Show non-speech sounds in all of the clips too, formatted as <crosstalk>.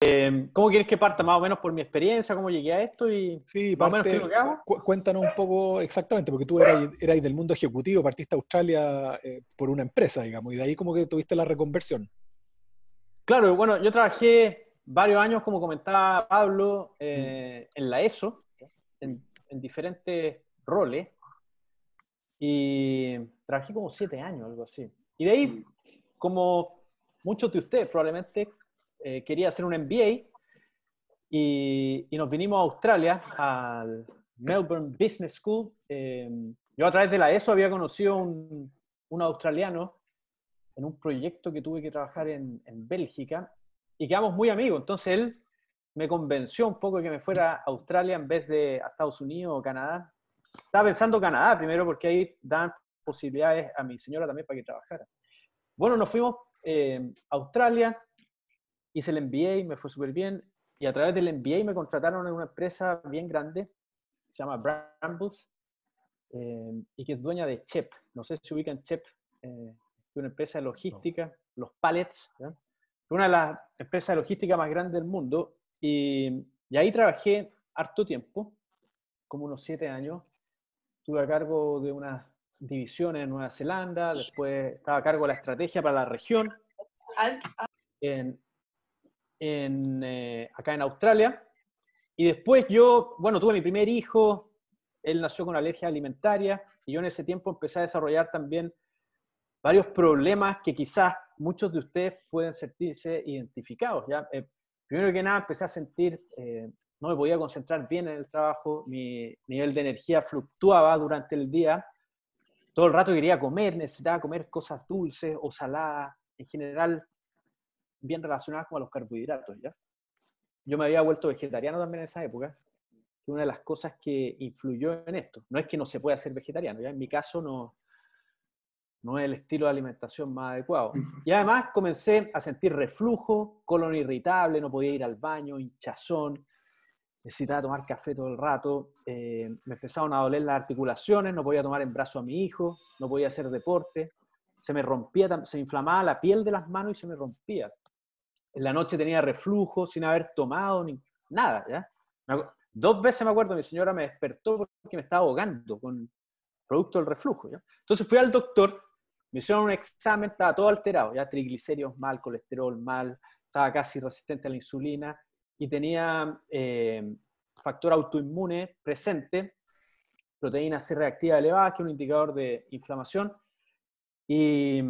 Eh, ¿Cómo quieres que parta? Más o menos por mi experiencia, cómo llegué a esto y sí, más o menos que hago. cuéntanos un poco exactamente, porque tú eras, del mundo ejecutivo, partiste a Australia eh, por una empresa, digamos, y de ahí como que tuviste la reconversión. Claro, bueno, yo trabajé varios años, como comentaba Pablo, eh, mm. en la ESO, en, en diferentes roles, y trabajé como siete años, algo así. Y de ahí, mm. como muchos de ustedes probablemente eh, quería hacer un MBA y, nos vinimos a Australia, al Melbourne Business School. Eh, yo a través de la ESO había conocido un, un australiano en un proyecto que tuve que trabajar en, en, Bélgica y quedamos muy amigos. Entonces él me convenció un poco de que me fuera a Australia en vez de a Estados Unidos o Canadá. Estaba pensando Canadá primero porque ahí dan posibilidades a mi señora también para que trabajara. Bueno, nos fuimos eh, a Australia, hice el MBA, y me fue súper bien, y a través del MBA me contrataron en una empresa bien grande, se llama Brambles, eh, y que es dueña de Chep. No sé si ubican Chep, eh, una empresa de logística, los pallets, ¿ya? una de las empresas de logística más grandes del mundo. Y, ahí trabajé harto tiempo, como unos siete años. Estuve a cargo de unas divisiones en Nueva Zelanda, después estaba a cargo de la estrategia para la región. En, en, eh, acá en Australia. Y después yo, bueno, tuve mi primer hijo, él nació con alergia alimentaria y yo en ese tiempo empecé a desarrollar también varios problemas que quizás muchos de ustedes pueden sentirse identificados. ¿ya? Eh, primero que nada empecé a sentir, eh, no me podía concentrar bien en el trabajo, mi nivel de energía fluctuaba durante el día, todo el rato quería comer, necesitaba comer cosas dulces o saladas, en general bien relacionadas con los carbohidratos, ¿ya? Yo me había vuelto vegetariano también en esa época, una de las cosas que influyó en esto, no es que no se pueda ser vegetariano, ¿ya? En mi caso no, no es el estilo de alimentación más adecuado. Y además comencé a sentir reflujo, colon irritable, no podía ir al baño, hinchazón, necesitaba tomar café todo el rato, eh, me empezaron a doler las articulaciones, no podía tomar en brazo a mi hijo, no podía hacer deporte, se me rompía, se inflamaba la piel de las manos y se me rompía en la noche tenía reflujo sin haber tomado ni nada. Dos veces me acuerdo, mi señora me despertó porque me estaba ahogando con producto del reflujo. Entonces fui al doctor, me hicieron un examen, estaba todo alterado, ya triglicéridos mal, colesterol mal, estaba casi resistente a la insulina y tenía eh, factor autoinmune presente, proteína C reactiva elevada, que es un indicador de inflamación. Y,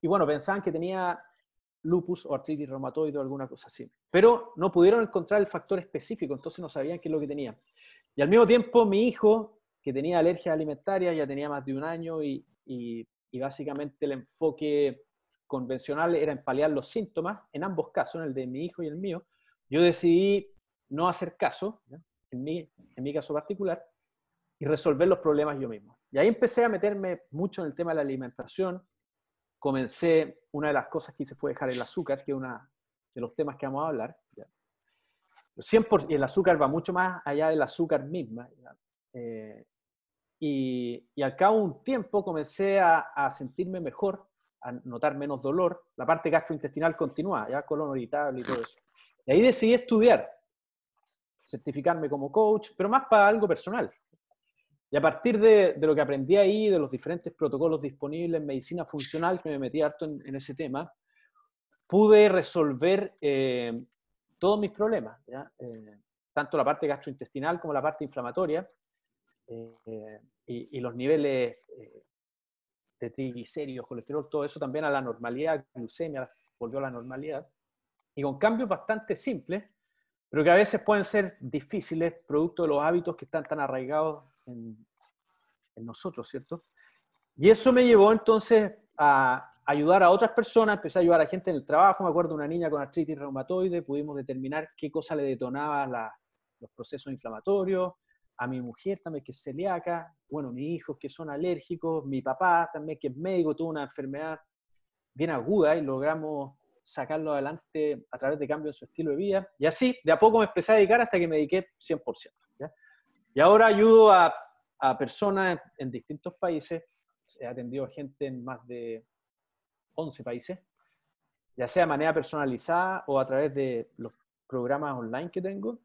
y bueno, pensaban que tenía lupus o artritis reumatoide o alguna cosa así. Pero no pudieron encontrar el factor específico, entonces no sabían qué es lo que tenía. Y al mismo tiempo, mi hijo, que tenía alergia alimentaria, ya tenía más de un año y, básicamente el enfoque convencional era empalear los síntomas, en ambos casos, en el de mi hijo y el mío, yo decidí no hacer caso, En, mi, en mi caso particular, y resolver los problemas yo mismo. Y ahí empecé a meterme mucho en el tema de la alimentación, comencé, una de las cosas que hice fue dejar el azúcar, que es uno de los temas que vamos a hablar. el azúcar va mucho más allá del azúcar misma. Eh, y, al cabo de un tiempo comencé a, sentirme mejor, a notar menos dolor. La parte gastrointestinal continúa, ya colon irritable y todo eso. Y ahí decidí estudiar, certificarme como coach, pero más para algo personal. Y a partir de, de, lo que aprendí ahí, de los diferentes protocolos disponibles en medicina funcional, que me metí harto en, ese tema, pude resolver eh, todos mis problemas, eh, tanto la parte gastrointestinal como la parte inflamatoria, eh, y, los niveles de triglicéridos, colesterol, todo eso también a la normalidad, glucemia volvió a la normalidad, y con cambios bastante simples, pero que a veces pueden ser difíciles, producto de los hábitos que están tan arraigados en, en nosotros, ¿cierto? Y eso me llevó entonces a ayudar a otras personas, empecé a ayudar a gente en el trabajo, me acuerdo de una niña con artritis reumatoide, pudimos determinar qué cosa le detonaba los procesos inflamatorios, a mi mujer también que es celíaca, bueno, mis hijos que son alérgicos, mi papá también que es médico, tuvo una enfermedad bien aguda y logramos sacarlo adelante a través de cambios en su estilo de vida. Y así, de a poco me empecé a dedicar hasta que me dediqué 100%. Y ahora ayudo a a personas en distintos países, he atendido a gente en más de 11 países, ya sea de manera personalizada o a través de los programas online que tengo,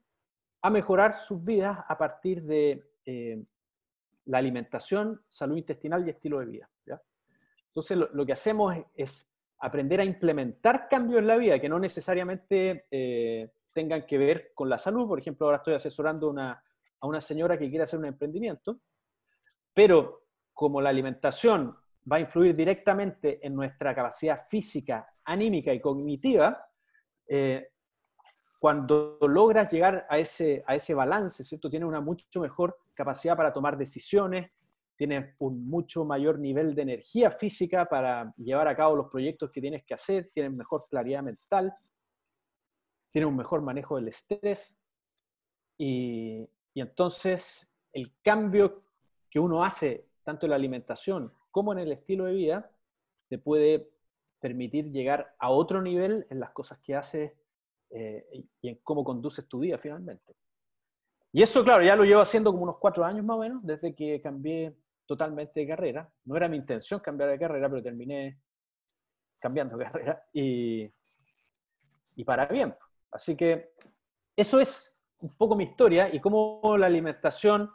a mejorar sus vidas a partir de eh, la alimentación, salud intestinal y estilo de vida. Entonces, lo, que hacemos es aprender a implementar cambios en la vida que no necesariamente eh, tengan que ver con la salud. Por ejemplo, ahora estoy asesorando una, a una señora que quiere hacer un emprendimiento pero como la alimentación va a influir directamente en nuestra capacidad física, anímica y cognitiva, eh, cuando logras llegar a ese, a ese balance, Tienes una mucho mejor capacidad para tomar decisiones, tienes un mucho mayor nivel de energía física para llevar a cabo los proyectos que tienes que hacer, tienes mejor claridad mental, tienes un mejor manejo del estrés. Y, y entonces el cambio que uno hace, tanto en la alimentación como en el estilo de vida, te puede permitir llegar a otro nivel en las cosas que haces eh, y en cómo conduces tu vida finalmente. Y eso, claro, ya lo llevo haciendo como unos cuatro años más o menos, desde que cambié totalmente de carrera. No era mi intención cambiar de carrera, pero terminé cambiando de <laughs> carrera y, y para bien. Así que eso es un poco mi historia y cómo la alimentación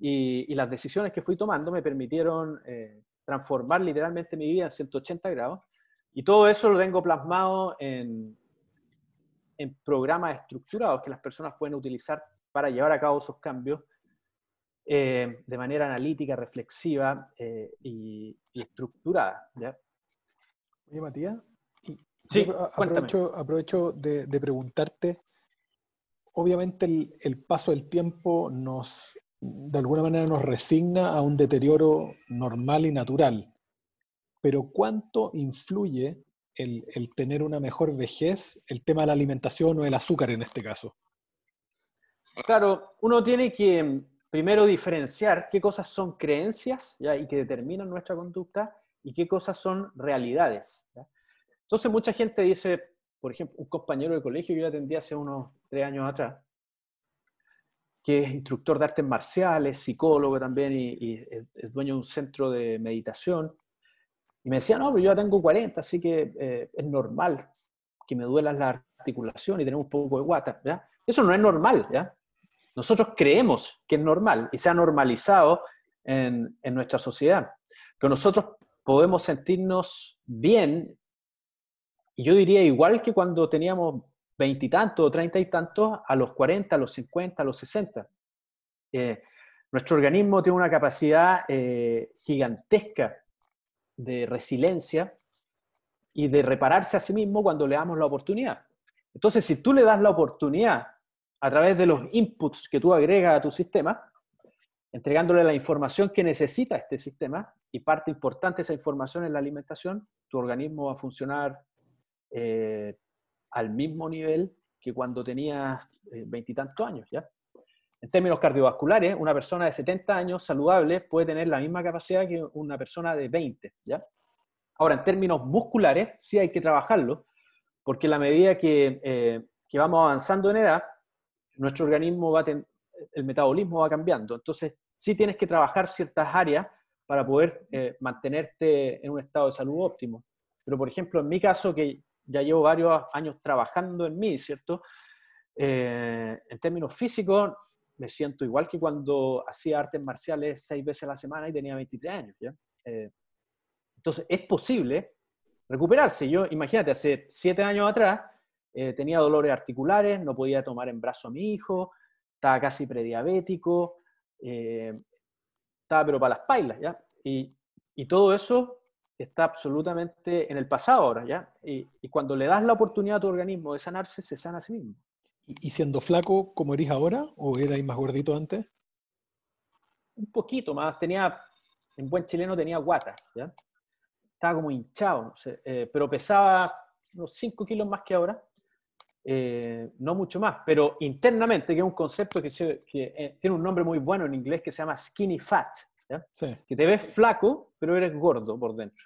y, las decisiones que fui tomando me permitieron eh, transformar literalmente mi vida en 180 grados. Y todo eso lo tengo plasmado en, en programas estructurados que las personas pueden utilizar para llevar a cabo esos cambios eh, de manera analítica, reflexiva eh, y, estructurada. ¿ya? Oye, Matías, sí, aprovecho, aprovecho de, preguntarte, obviamente el, paso del tiempo nos de alguna manera nos resigna a un deterioro normal y natural. Pero ¿cuánto influye el, tener una mejor vejez el tema de la alimentación o el azúcar en este caso? Claro, uno tiene que mm, primero diferenciar qué cosas son creencias y que determinan nuestra conducta y qué cosas son realidades. Entonces mucha gente dice, por ejemplo, un compañero de colegio que yo atendí hace unos tres años atrás, que es instructor de artes marciales, psicólogo también y, es dueño de un centro de meditación. Y me decía, no, pero yo ya tengo 40, así que eh, es normal que me duela la articulación y tener un poco de guata. ¿ya? Eso no es normal. ¿ya? Nosotros creemos que es normal y se ha normalizado en, en nuestra sociedad. Pero nosotros podemos sentirnos bien, y yo diría igual que cuando teníamos veintitantos o treinta y tantos a los cuarenta, a los cincuenta, a los sesenta. Eh, nuestro organismo tiene una capacidad eh, gigantesca de resiliencia y de repararse a sí mismo cuando le damos la oportunidad. Entonces, si tú le das la oportunidad a través de los inputs que tú agregas a tu sistema, entregándole la información que necesita este sistema, y parte importante de esa información es la alimentación, tu organismo va a funcionar eh, al mismo nivel que cuando tenías eh, veintitantos años, ¿ya? En términos cardiovasculares, una persona de 70 años saludable puede tener la misma capacidad que una persona de 20, ¿ya? Ahora, en términos musculares, sí hay que trabajarlo, porque la medida que, eh, que vamos avanzando en edad, nuestro organismo va el metabolismo va cambiando. Entonces, sí tienes que trabajar ciertas áreas para poder eh, mantenerte en un estado de salud óptimo. Pero, por ejemplo, en mi caso, que ya llevo varios años trabajando en mí, ¿cierto? Eh, en términos físicos, me siento igual que cuando hacía artes marciales seis veces a la semana y tenía 23 años. ¿ya? Eh, entonces, es posible recuperarse. Yo, imagínate, hace siete años atrás eh, tenía dolores articulares, no podía tomar en brazo a mi hijo, estaba casi prediabético, estaba pero para las pailas. ¿ya? Y, y todo eso está absolutamente en el pasado ahora, ¿ya? Y, cuando le das la oportunidad a tu organismo de sanarse, se sana a sí mismo. ¿Y, siendo flaco como eres ahora o eras más gordito antes? Un poquito más, tenía, en buen chileno tenía guata, ¿ya? Estaba como hinchado, eh, pero pesaba unos 5 kilos más que ahora, eh, no mucho más, pero internamente, que es un concepto que, eh, tiene un nombre muy bueno en inglés que se llama skinny fat, que te ves flaco, pero eres gordo por dentro.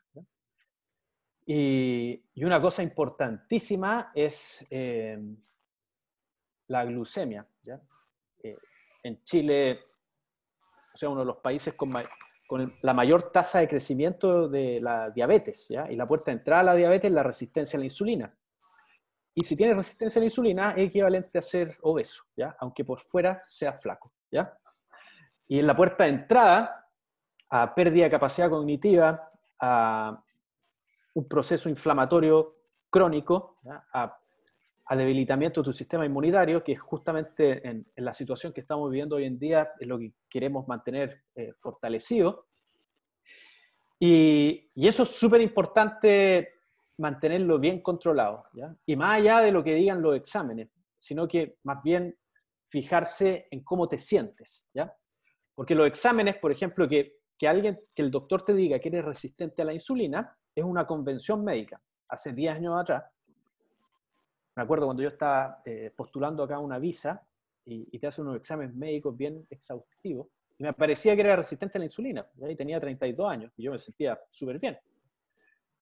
Y, y, una cosa importantísima es eh, la glucemia. ¿ya? Eh, en Chile, o sea, uno de los países con, con la mayor tasa de crecimiento de la diabetes, ¿ya? y la puerta de entrada a la diabetes es la resistencia a la insulina. Y si tienes resistencia a la insulina, es equivalente a ser obeso, ¿ya? aunque por fuera sea flaco. ¿ya? Y en la puerta de entrada a pérdida de capacidad cognitiva, a un proceso inflamatorio crónico, a, debilitamiento de tu sistema inmunitario, que es justamente en, la situación que estamos viviendo hoy en día, es lo que queremos mantener eh, fortalecido. Y, eso es súper importante mantenerlo bien controlado, y más allá de lo que digan los exámenes, sino que más bien fijarse en cómo te sientes, ¿ya? Porque los exámenes, por ejemplo, que que alguien, que el doctor te diga que eres resistente a la insulina, es una convención médica. Hace 10 años atrás, me acuerdo cuando yo estaba eh, postulando acá una visa y, te hacen unos exámenes médicos bien exhaustivos, y me parecía que era resistente a la insulina. Y tenía 32 años y yo me sentía súper bien.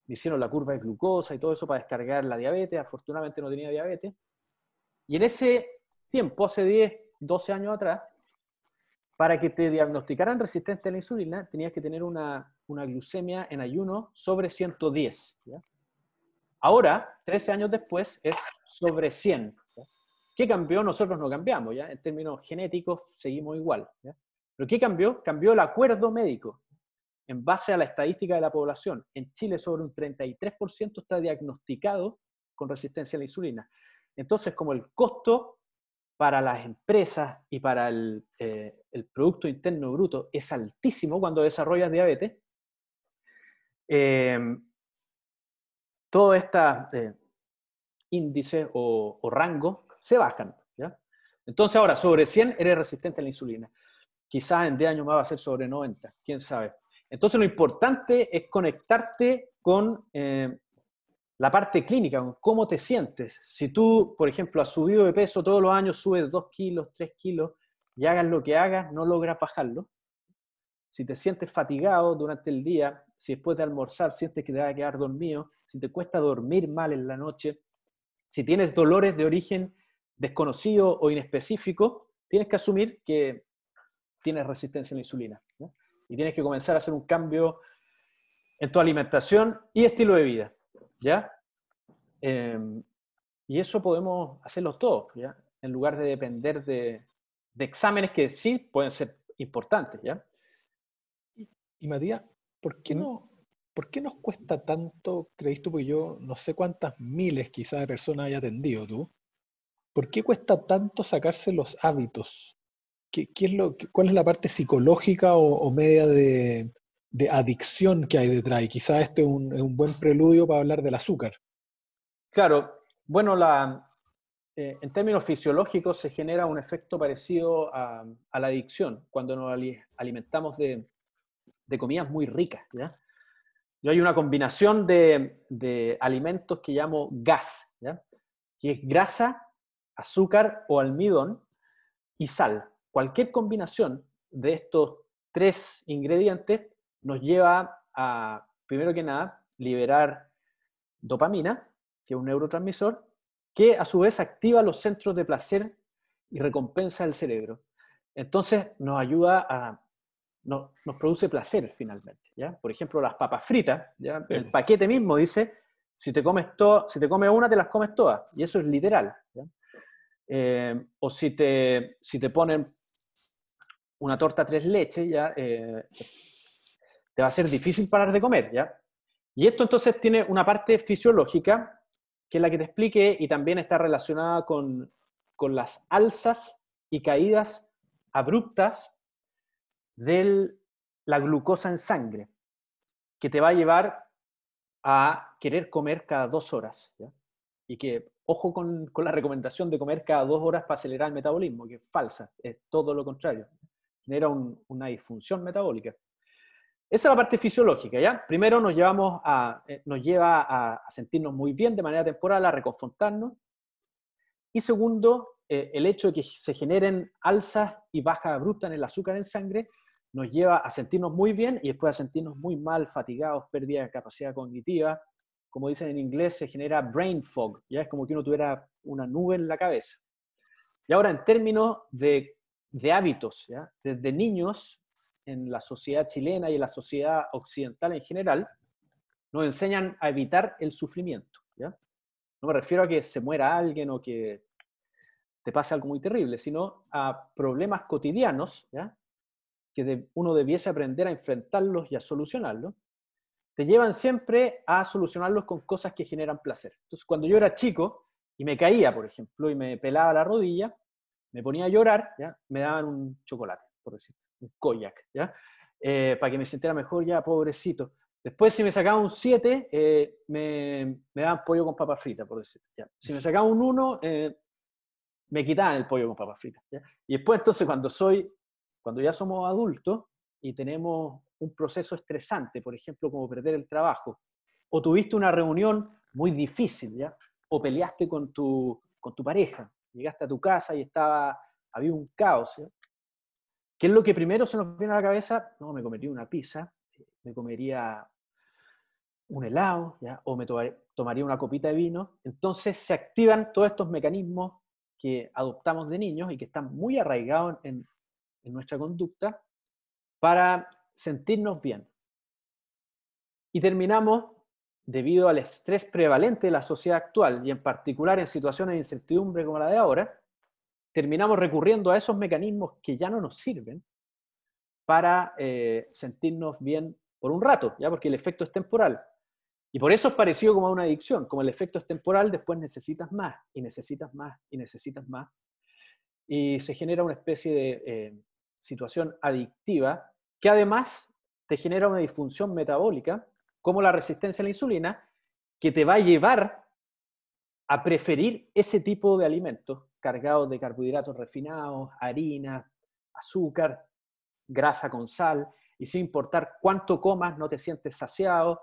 Me hicieron la curva de glucosa y todo eso para descargar la diabetes. Afortunadamente no tenía diabetes. Y en ese tiempo, hace 10, 12 años atrás, para que te diagnosticaran resistente a la insulina, tenías que tener una, una glucemia en ayuno sobre 110. Ahora, 13 años después, es sobre 100. ¿Qué cambió? Nosotros no cambiamos, ¿ya? En términos genéticos seguimos igual. ¿Pero qué cambió? Cambió el acuerdo médico en base a la estadística de la población. En Chile sobre un 33% está diagnosticado con resistencia a la insulina. Entonces, como el costo para las empresas y para eh, el, Producto Interno Bruto es altísimo cuando desarrollas diabetes, todo todos estos o, rango se bajan. Entonces ahora, sobre 100 eres resistente a la insulina. Quizás en 10 años más va a ser sobre 90, quién sabe. Entonces lo importante es conectarte con eh, la parte clínica, cómo te sientes. Si tú, por ejemplo, has subido de peso todos los años, subes 2 kilos, 3 kilos, y hagas lo que hagas, no logras bajarlo. Si te sientes fatigado durante el día, si después de almorzar sientes que te vas a quedar dormido, si te cuesta dormir mal en la noche, si tienes dolores de origen desconocido o inespecífico, tienes que asumir que tienes resistencia a la insulina. Y tienes que comenzar a hacer un cambio en tu alimentación y estilo de vida. ¿ya? Em, y eso podemos hacerlo todos, ¿ya? En lugar de depender de, exámenes que sí pueden ser importantes, ¿ya? Y, Matías, ¿por qué no...? ¿Por qué nos cuesta tanto, creíste, tú, porque yo no sé cuántas miles quizás de personas haya atendido tú, ¿por qué cuesta tanto sacarse los hábitos? ¿Qué, es lo, ¿Cuál es la parte psicológica o media de, de adicción que hay detrás. Y quizá este es un, buen preludio para hablar del azúcar. Claro, bueno, la, eh, en términos fisiológicos se genera un efecto parecido a, la adicción cuando nos alimentamos de, comidas muy ricas. ¿ya? hay una combinación de, alimentos que llamo gas, ¿ya? que es grasa, azúcar o almidón y sal. Cualquier combinación de estos tres ingredientes nos lleva a, primero que nada, liberar dopamina, que es un neurotransmisor, que a su vez activa los centros de placer y recompensa el cerebro. Entonces nos ayuda a, no, nos produce placer finalmente. ¿ya? Por ejemplo, las papas fritas, el paquete mismo dice, si te, comes si te una, te las comes todas. Y eso es literal. Eh, o si te, si te ponen una torta tres leches, ¿ya? Eh, va a ser difícil parar de comer, ¿ya? Y esto entonces tiene una parte fisiológica, que es la que te expliqué, y también está relacionada con, con las alzas y caídas abruptas de la glucosa en sangre, que te va a llevar a querer comer cada dos horas. ¿ya? Y que, ojo con, con, la recomendación de comer cada dos horas para acelerar el metabolismo, que es falsa, es todo lo contrario. Genera una disfunción metabólica. Esa es la parte fisiológica, ¿ya? Primero nos, llevamos eh, nos lleva a, sentirnos muy bien de manera temporal, a reconfrontarnos. Y segundo, eh, el hecho de que se generen alzas y bajas abruptas en el azúcar en sangre nos lleva a sentirnos muy bien y después a sentirnos muy mal, fatigados, pérdida de capacidad cognitiva. Como dicen en inglés, se genera brain fog, ya es como que uno tuviera una nube en la cabeza. Y ahora, en términos de, de hábitos, ¿ya? desde niños en la sociedad chilena y en la sociedad occidental en general, nos enseñan a evitar el sufrimiento. No me refiero a que se muera alguien o que te pase algo muy terrible, sino a problemas cotidianos que uno debiese aprender a enfrentarlos y a solucionarlos, te llevan siempre a solucionarlos con cosas que generan placer. Entonces, cuando yo era chico y me caía, por ejemplo, y me pelaba la rodilla, me ponía a llorar, me daban un chocolate, por decirlo un koyak, ¿ya? Eh, para que me sintiera mejor, ya, pobrecito. Después, si me sacaba un 7, eh, me, me, daban pollo con papa frita, por decir. ¿ya? Si me sacaba un 1, eh, me quitaban el pollo con papa frita. Y después, entonces, cuando, soy, cuando ya somos adultos y tenemos un proceso estresante, por ejemplo, como perder el trabajo, o tuviste una reunión muy difícil, ¿ya? o peleaste con tu, con tu pareja, llegaste a tu casa y estaba, había un caos, ¿ya? ¿Qué es lo que primero se nos viene a la cabeza? No, me comería una pizza, me comería un helado, o me tomaría una copita de vino. Entonces se activan todos estos mecanismos que adoptamos de niños y que están muy arraigados en nuestra conducta para sentirnos bien. Y terminamos debido al estrés prevalente de la sociedad actual y en particular en situaciones de incertidumbre como la de ahora, terminamos recurriendo a esos mecanismos que ya no nos sirven para eh, sentirnos bien por un rato, ya porque el efecto es temporal. Y por eso es parecido como a una adicción, como el efecto es temporal, después necesitas más y necesitas más y necesitas más. Y se genera una especie de eh, situación adictiva que además te genera una disfunción metabólica, como la resistencia a la insulina, que te va a llevar a preferir ese tipo de alimentos cargados de carbohidratos refinados, harina, azúcar, grasa con sal, y sin importar cuánto comas, no te sientes saciado,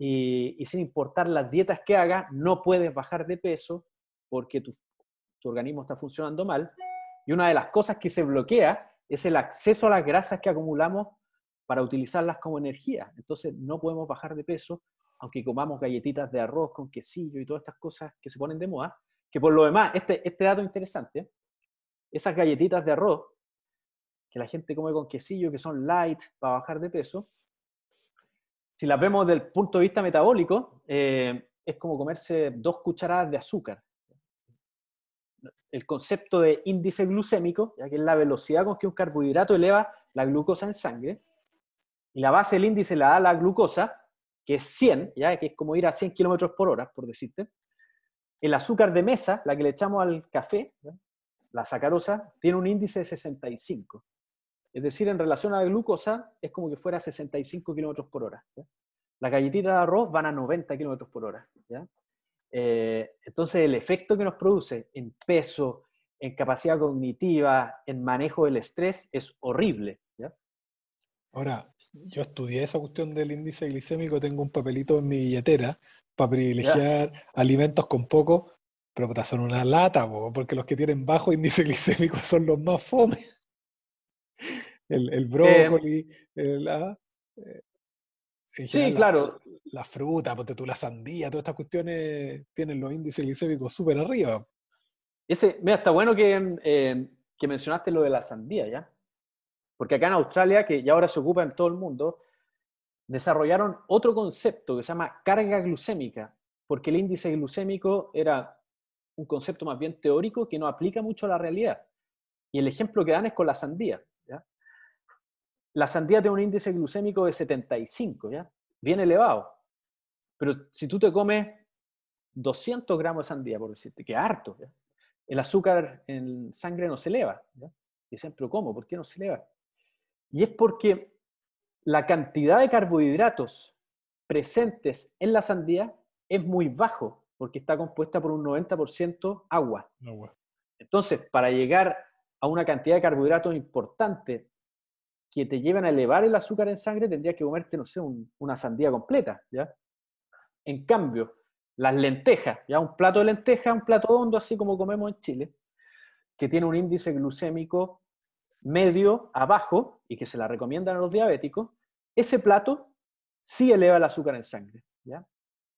y, sin importar las dietas que hagas, no puedes bajar de peso porque tu, tu organismo está funcionando mal. Y una de las cosas que se bloquea es el acceso a las grasas que acumulamos para utilizarlas como energía. Entonces no podemos bajar de peso, aunque comamos galletitas de arroz con quesillo y todas estas cosas que se ponen de moda, que por lo demás, este, este dato interesante, esas galletitas de arroz que la gente come con quesillo, que son light para bajar de peso, si las vemos desde el punto de vista metabólico, eh, es como comerse dos cucharadas de azúcar. El concepto de índice glucémico, ya que es la velocidad con que un carbohidrato eleva la glucosa en sangre, y la base del índice la da la glucosa, que es 100, ya que es como ir a 100 kilómetros por hora, por decirte, el azúcar de mesa, la que le echamos al café, la sacarosa, tiene un índice de 65. Es decir, en relación a la glucosa, es como que fuera 65 kilómetros por hora. La galletita de arroz van a 90 kilómetros por hora. Eh, entonces, el efecto que nos produce en peso, en capacidad cognitiva, en manejo del estrés, es horrible. Ahora, yo estudié esa cuestión del índice glicémico, tengo un papelito en mi billetera para privilegiar alimentos con poco, pero son una lata, porque los que tienen bajo índice <laughs> glicémico son los más fome. El, eh, brócoli, ah, eh, la, fruta, tú, la sandía, todas estas cuestiones tienen los índices glicémicos súper arriba. Ese, mira, está bueno que, eh, que mencionaste lo de la sandía, ¿ya? Porque acá en Australia, que ya ahora se ocupa en todo el mundo, desarrollaron otro concepto que se llama carga glucémica, porque el índice glucémico era un concepto más bien teórico que no aplica mucho a la realidad. Y el ejemplo que dan es con la sandía. La sandía tiene un índice glucémico de 75, ¿ya? bien elevado. Pero si tú te comes 200 gramos de sandía, por decirte, que harto, el azúcar en sangre no se eleva. Y siempre, ¿cómo? ¿Por qué no se eleva? Y es porque la cantidad de carbohidratos presentes en la sandía es muy bajo, porque está compuesta por un 90% agua. Entonces, para llegar a una cantidad de carbohidratos importante que te lleven a elevar el azúcar en sangre, tendrías que comerte, no sé, una sandía completa, ¿ya? En cambio, las lentejas, ya un plato de lentejas, un plato hondo, así como comemos en Chile, que tiene un índice glucémico medio a bajo y que se la recomiendan a los diabéticos, ese plato sí eleva el azúcar en sangre.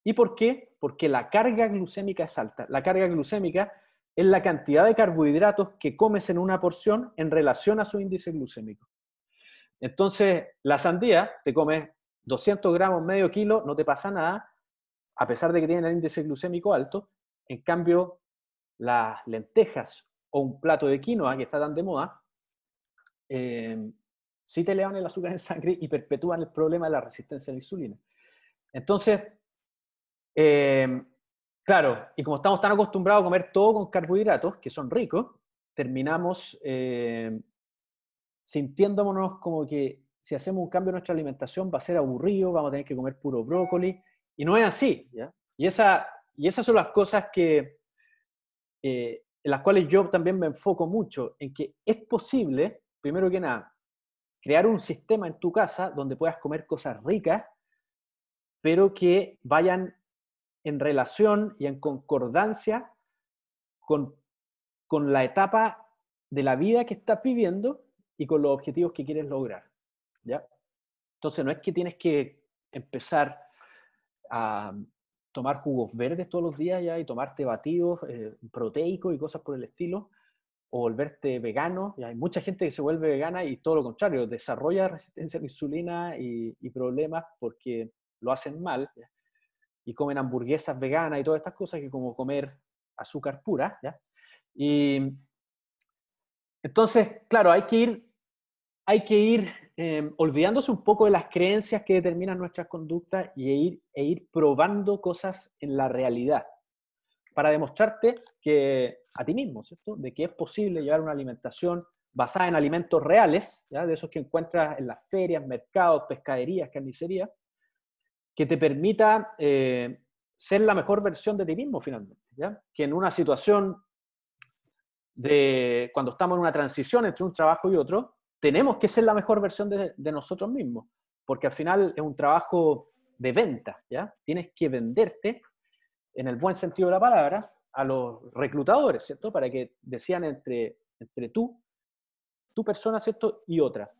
¿Y por qué? Porque la carga glucémica es alta. La carga glucémica es la cantidad de carbohidratos que comes en una porción en relación a su índice glucémico. Entonces, la sandía, te comes 200 gramos, medio kilo, no te pasa nada, a pesar de que tiene el índice glucémico alto. En cambio, las lentejas o un plato de quinoa, que está tan de moda, eh, si te elevan el azúcar en sangre y perpetúan el problema de la resistencia a la insulina. Entonces, eh, claro, y como estamos tan acostumbrados a comer todo con carbohidratos, que son ricos, terminamos eh, sintiéndonos como que si hacemos un cambio en nuestra alimentación va a ser aburrido, vamos a tener que comer puro brócoli, y no es así. Y, esa, y esas son las cosas que, eh, en las cuales yo también me enfoco mucho, en que es posible, primero que nada, crear un sistema en tu casa donde puedas comer cosas ricas, pero que vayan en relación y en concordancia con, con la etapa de la vida que estás viviendo y con los objetivos que quieres lograr. ¿ya? Entonces, no es que tienes que empezar a tomar jugos verdes todos los días ¿ya? y tomarte batidos eh, proteicos y cosas por el estilo, o volverte vegano. Y hay mucha gente que se vuelve vegana y todo lo contrario, desarrolla resistencia a la insulina y, problemas porque lo hacen mal. Y comen hamburguesas veganas y todas estas cosas que como comer azúcar pura. ¿ya? Y entonces, claro, hay que ir, hay que ir em, olvidándose un poco de las creencias que determinan nuestras conductas y e ir, e ir probando cosas en la realidad para demostrarte que a ti mismo, ¿cierto? De que es posible llevar una alimentación basada en alimentos reales, ¿ya? de esos que encuentras en las ferias, mercados, pescaderías, carnicerías, que te permita eh, ser la mejor versión de ti mismo finalmente. ¿ya? Que en una situación de cuando estamos en una transición entre un trabajo y otro, tenemos que ser la mejor versión de, de nosotros mismos, porque al final es un trabajo de venta, ¿ya? Tienes que venderte, en el buen sentido de la palabra, a los reclutadores, ¿cierto? Para que decían entre, entre tú, tu persona, ¿cierto? Y otras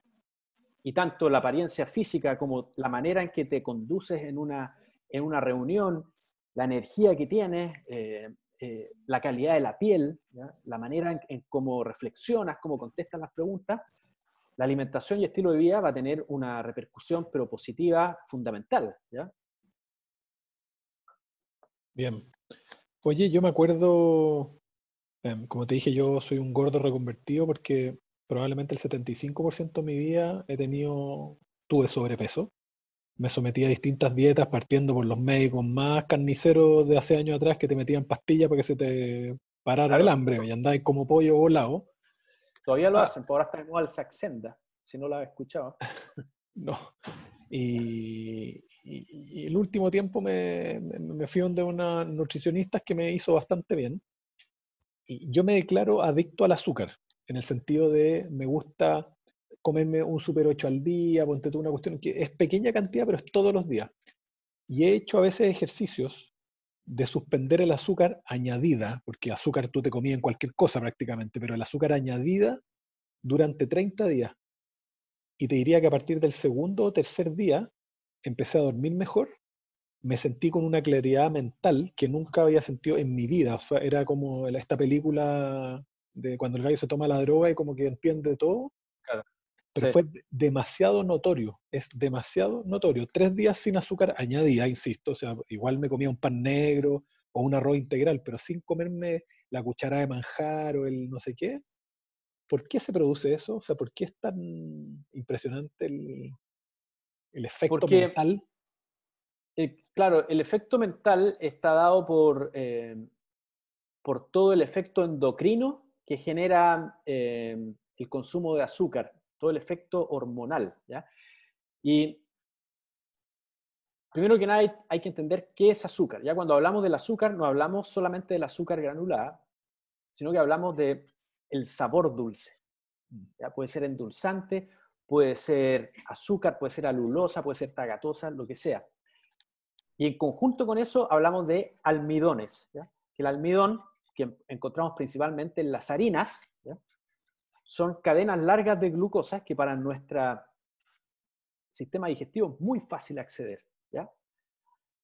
Y tanto la apariencia física como la manera en que te conduces en una, reunión, la energía que tienes, eh, eh, la calidad de la piel, la manera en, cómo reflexionas, cómo contestas las preguntas, la alimentación y estilo de vida va a tener una repercusión, pero positiva, fundamental. Bien. Oye, yo me acuerdo, em, como te dije, yo soy un gordo reconvertido porque probablemente el 75% de mi vida he tenido, tuve sobrepeso. Me sometí a distintas dietas partiendo por los médicos más carniceros de hace años atrás que te metían pastillas para que se te parara el hambre y andáis como pollo volado. Todavía lo ah. hacen, por pues ahora está al si no la escuchado. <laughs> no, y, el último tiempo me, me fui de una nutricionista que me hizo bastante bien. Y yo me declaro adicto al azúcar, en el sentido de me gusta comerme un super 8 al día, ponte tú una cuestión que es pequeña cantidad, pero es todos los días. Y he hecho a veces ejercicios de suspender el azúcar añadida, porque azúcar tú te comías en cualquier cosa prácticamente, pero el azúcar añadida durante 30 días. Y te diría que a partir del segundo o tercer día empecé a dormir mejor, me sentí con una claridad mental que nunca había sentido en mi vida. era como esta película de cuando el gallo se toma la droga y como que entiende todo. Pero fue demasiado notorio, es demasiado notorio. Tres días sin azúcar añadía, insisto, o sea, igual me comía un pan negro o un arroz integral, pero sin comerme la cuchara de manjar o el no sé qué, ¿Por qué se produce eso? O sea, ¿por qué es tan impresionante el, efecto mental? Eh, claro, el efecto mental está dado por, eh, por todo el efecto endocrino que genera eh, el consumo de azúcar, todo el efecto hormonal. Y primero que nada hay, hay, que entender qué es azúcar. Ya cuando hablamos del azúcar no hablamos solamente del azúcar granulada, sino que hablamos de el sabor dulce. Mm. ¿ya? Puede ser endulzante, puede ser azúcar, puede ser alulosa, puede ser tagatosa, lo que sea. Y en conjunto con eso hablamos de almidones. ¿ya? El almidón, que encontramos principalmente en las harinas, son cadenas largas de glucosa que para nuestro sistema digestivo es muy fácil acceder.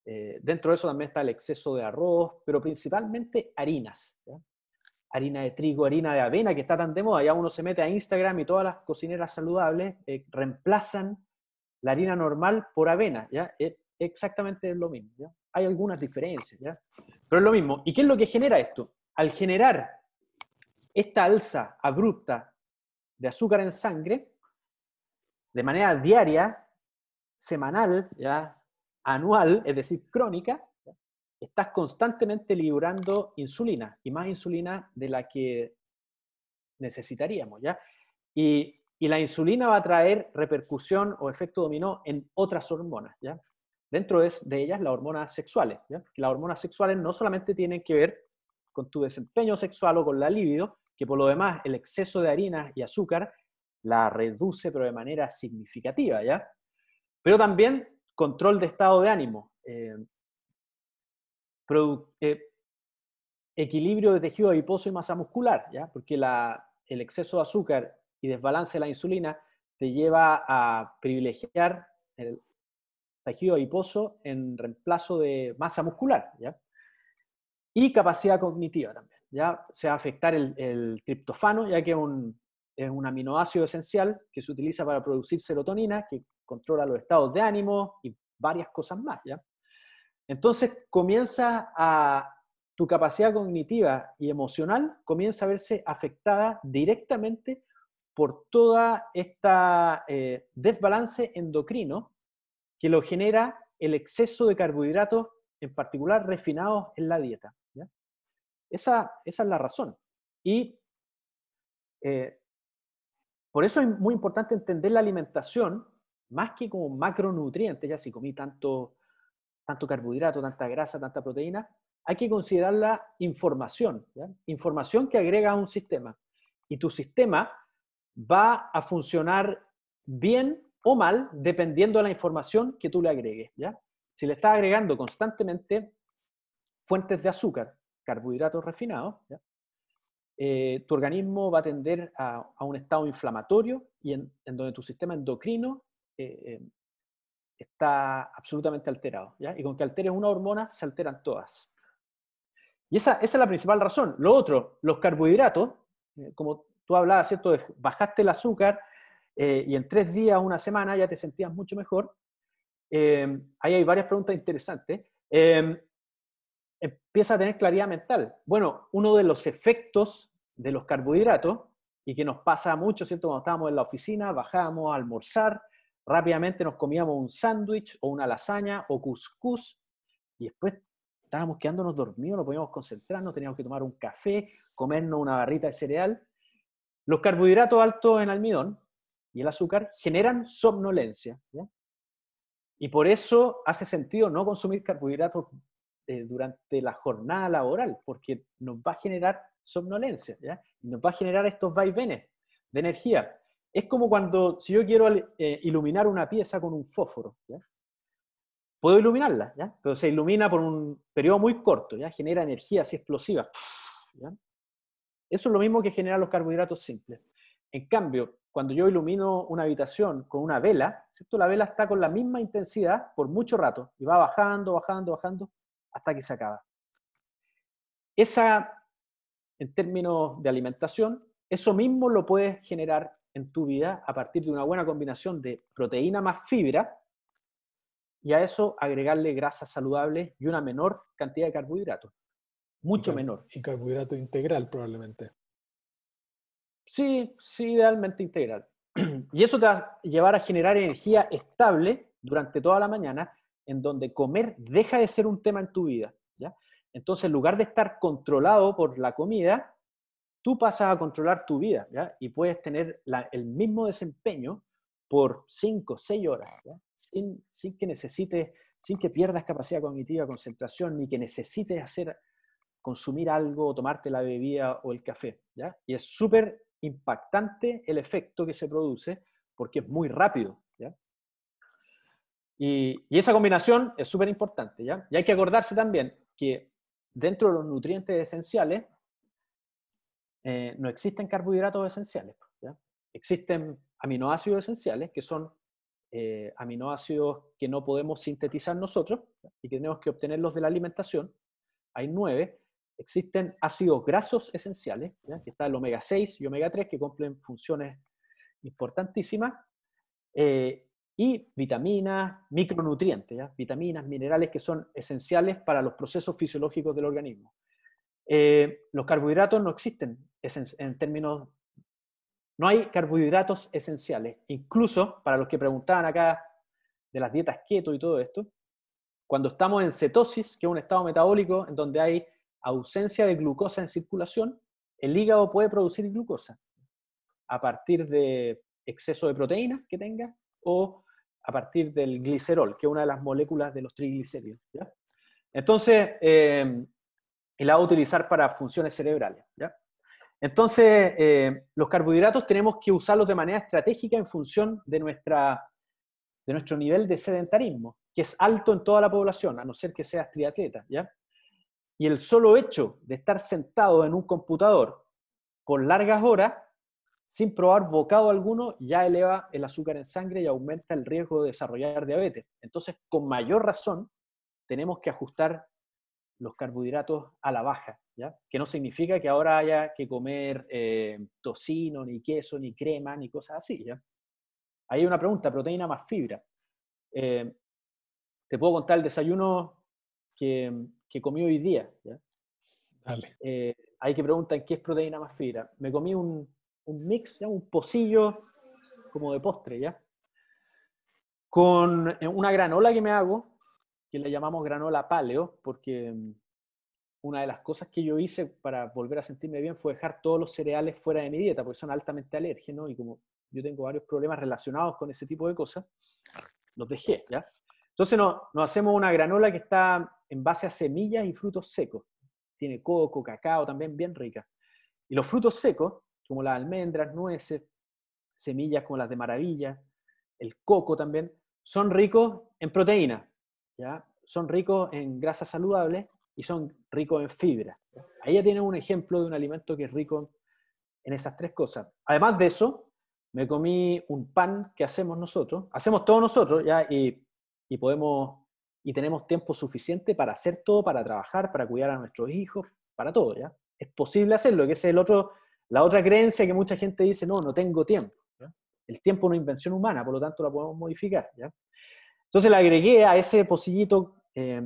Eh, dentro de eso también está el exceso de arroz, pero principalmente harinas. ¿ya? harina de trigo, harina de avena, que está tan de moda. Ya uno se mete a Instagram y todas las cocineras saludables eh, reemplazan la harina normal por avena. ¿ya? Es exactamente lo mismo. Hay algunas diferencias, ¿ya? pero es lo mismo. ¿Y qué es lo que genera esto? Al generar esta alza abrupta de azúcar en sangre, de manera diaria, semanal, ¿ya? anual, es decir, crónica, estás constantemente librando insulina y más insulina de la que necesitaríamos, ¿ya? Y, la insulina va a traer repercusión o efecto dominó en otras hormonas, ¿ya? Dentro de, ellas las hormonas sexuales, ¿ya? Las hormonas sexuales no solamente tienen que ver con tu desempeño sexual o con la libido, que por lo demás el exceso de harina y azúcar la reduce pero de manera significativa, ¿ya? Pero también control de estado de ánimo, eh, eh, equilibrio de tejido adiposo y masa muscular, ¿ya? porque el exceso de azúcar y desbalance de la insulina te lleva a privilegiar el tejido adiposo en reemplazo de masa muscular. ¿ya? Y capacidad cognitiva también. ¿ya? Se va a afectar el, el triptofano, ya que es un, es un aminoácido esencial que se utiliza para producir serotonina, que controla los estados de ánimo y varias cosas más. ¿ya? Entonces comienza a tu capacidad cognitiva y emocional comienza a verse afectada directamente por toda esta eh, desbalance endocrino que lo genera el exceso de carbohidratos, en particular refinados en la dieta. Esa, es la razón. Y eh, por eso es muy importante entender la alimentación más que como macronutrientes, ya si comí tanto tanto carbohidrato, tanta grasa, tanta proteína, hay que considerar la información, información que agrega a un sistema. Y tu sistema va a funcionar bien o mal dependiendo de la información que tú le agregues. Si le estás agregando constantemente fuentes de azúcar, carbohidratos refinados, eh, tu organismo va a tender a, un estado inflamatorio y en, donde tu sistema endocrino eh, eh, está absolutamente alterado. Y con que alteres una hormona, se alteran todas. Y esa, es la principal razón. Lo otro, los carbohidratos, eh, como tú hablabas, ¿cierto? bajaste el azúcar eh, y en tres días, una semana, ya te sentías mucho mejor. Eh, ahí hay varias preguntas interesantes. empieza a tener claridad mental. Bueno, uno de los efectos de los carbohidratos, y que nos pasa mucho, ¿cierto? Cuando estábamos en la oficina, bajábamos a almorzar, rápidamente nos comíamos un sándwich o una lasaña o couscous y después estábamos quedándonos dormidos, no podíamos concentrarnos, teníamos que tomar un café, comernos una barrita de cereal. Los carbohidratos altos en almidón y el azúcar generan somnolencia. Y por eso hace sentido no consumir carbohidratos eh, durante la jornada laboral, porque nos va a generar somnolencia, Y nos va a generar estos vaivenes de energía. Es como cuando, si yo quiero eh, iluminar una pieza con un fósforo, puedo iluminarla, pero se ilumina por un periodo muy corto, ¿ya? genera energía así explosiva. Eso es lo mismo que generan los carbohidratos simples. En cambio, cuando yo ilumino una habitación con una vela, ¿cierto? la vela está con la misma intensidad por mucho rato y va bajando, bajando, bajando hasta que se acaba. Esa, en términos de alimentación, eso mismo lo puedes generar en tu vida a partir de una buena combinación de proteína más fibra y a eso agregarle grasas saludables y una menor cantidad de carbohidratos. Mucho menor. Y carbohidrato integral probablemente. Sí, sí, idealmente integral. <clears throat> Y eso te va a llevar a generar energía estable durante toda la mañana, en donde comer deja de ser un tema en tu vida. ¿ya? Entonces, en lugar de estar controlado por la comida, tú pasas a controlar tu vida y puedes tener el mismo desempeño por 5 o 6 horas, sin, que necesites, sin que pierdas capacidad cognitiva, concentración, ni que necesites hacer, consumir algo, tomarte la bebida o el café. Y es súper impactante el efecto que se produce porque es muy rápido. Y, esa combinación es súper importante. Y hay que acordarse también que dentro de los nutrientes esenciales eh, no existen carbohidratos esenciales. Existen aminoácidos esenciales, que son eh, aminoácidos que no podemos sintetizar nosotros y que tenemos que obtenerlos de la alimentación. Hay nueve. Existen ácidos grasos esenciales, que están el omega 6 y omega 3, que cumplen funciones importantísimas. Eh, y vitaminas, micronutrientes, vitaminas, minerales que son esenciales para los procesos fisiológicos del organismo. los carbohidratos no existen en términos... No hay carbohidratos esenciales. Incluso, para los que preguntaban acá de las dietas keto y todo esto, cuando estamos en cetosis, que es un estado metabólico en donde hay ausencia de glucosa en circulación, el hígado puede producir glucosa a partir de exceso de proteínas que tenga o a partir del glicerol, que es una de las moléculas de los triglicéridos. Entonces, él eh, la va a utilizar para funciones cerebrales. Entonces, eh, los carbohidratos tenemos que usarlos de manera estratégica en función de, nuestra, de nuestro nivel de sedentarismo, que es alto en toda la población, a no ser que seas triatleta. ¿ya? Y el solo hecho de estar sentado en un computador por largas horas, sin probar bocado alguno, ya eleva el azúcar en sangre y aumenta el riesgo de desarrollar diabetes. Entonces, con mayor razón, tenemos que ajustar los carbohidratos a la baja, ¿ya? Que no significa que ahora haya que comer eh, tocino, ni queso, ni crema, ni cosas así, ¿ya? Ahí hay una pregunta, proteína más fibra. Eh, te puedo contar el desayuno que, que comí hoy día, ¿ya? Dale. hay eh, que preguntar qué es proteína más fibra. Me comí un, un mix, un pocillo como de postre, ¿ya? Con una granola que me hago, que le llamamos granola paleo, porque mm, una de las cosas que yo hice para volver a sentirme bien fue dejar todos los cereales fuera de mi dieta, porque son altamente alérgenos y como yo tengo varios problemas relacionados con ese tipo de cosas, los dejé, ¿ya? Entonces no, nos hacemos una granola que está en base a semillas y frutos secos. Tiene coco, cacao, también bien rica. Y los frutos secos, como las almendras, nueces, semillas como las de maravilla, el coco también, son ricos en proteínas son ricos en grasas saludables y son ricos en fibra. Ahí ya tienen un ejemplo de un alimento que es rico en esas tres cosas. Además de eso, me comí un pan que hacemos nosotros, hacemos todo nosotros, ¿ya? Y, podemos y tenemos tiempo suficiente para hacer todo, para trabajar, para cuidar a nuestros hijos, para todo, ¿ya? Es posible hacerlo, que es el otro, la otra creencia que mucha gente dice, no, no tengo tiempo. El tiempo es una invención humana, por lo tanto la podemos modificar, ¿ya? Entonces le agregué a ese pocillito eh,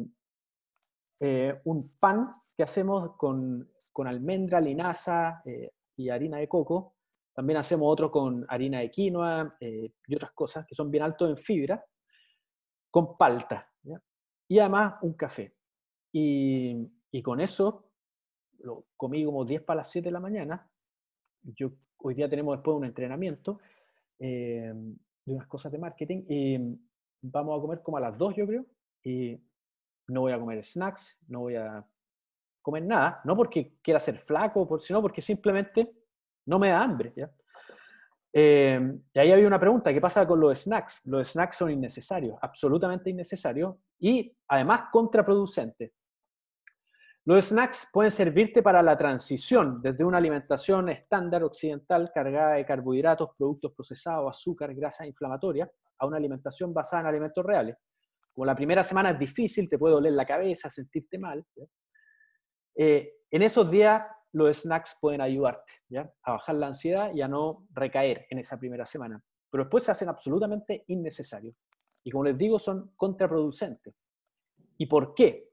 eh, un pan que hacemos con, almendra, linaza eh, y harina de coco. También hacemos otro con harina de quinoa y otras cosas que son bien altos en fibra, con palta. Y además un café. Y, con eso lo comí como 10 para las 7 de la mañana. Yo, hoy día tenemos después un entrenamiento de unas cosas de marketing vamos a comer como a las dos, yo creo, y no voy a comer snacks, no voy a comer nada, no porque quiera ser flaco, sino porque simplemente no me da hambre. Eh, y ahí había una pregunta, ¿qué pasa con los snacks? Los snacks son innecesarios, absolutamente innecesarios y además contraproducentes. Los snacks pueden servirte para la transición desde una alimentación estándar occidental cargada de carbohidratos, productos procesados, azúcar, grasa inflamatoria, a una alimentación basada en alimentos reales. Como la primera semana es difícil, te puede doler la cabeza, sentirte mal. Eh, en esos días los snacks pueden ayudarte a bajar la ansiedad y a no recaer en esa primera semana. Pero después se hacen absolutamente innecesarios. Y como les digo, son contraproducentes. ¿Y por qué?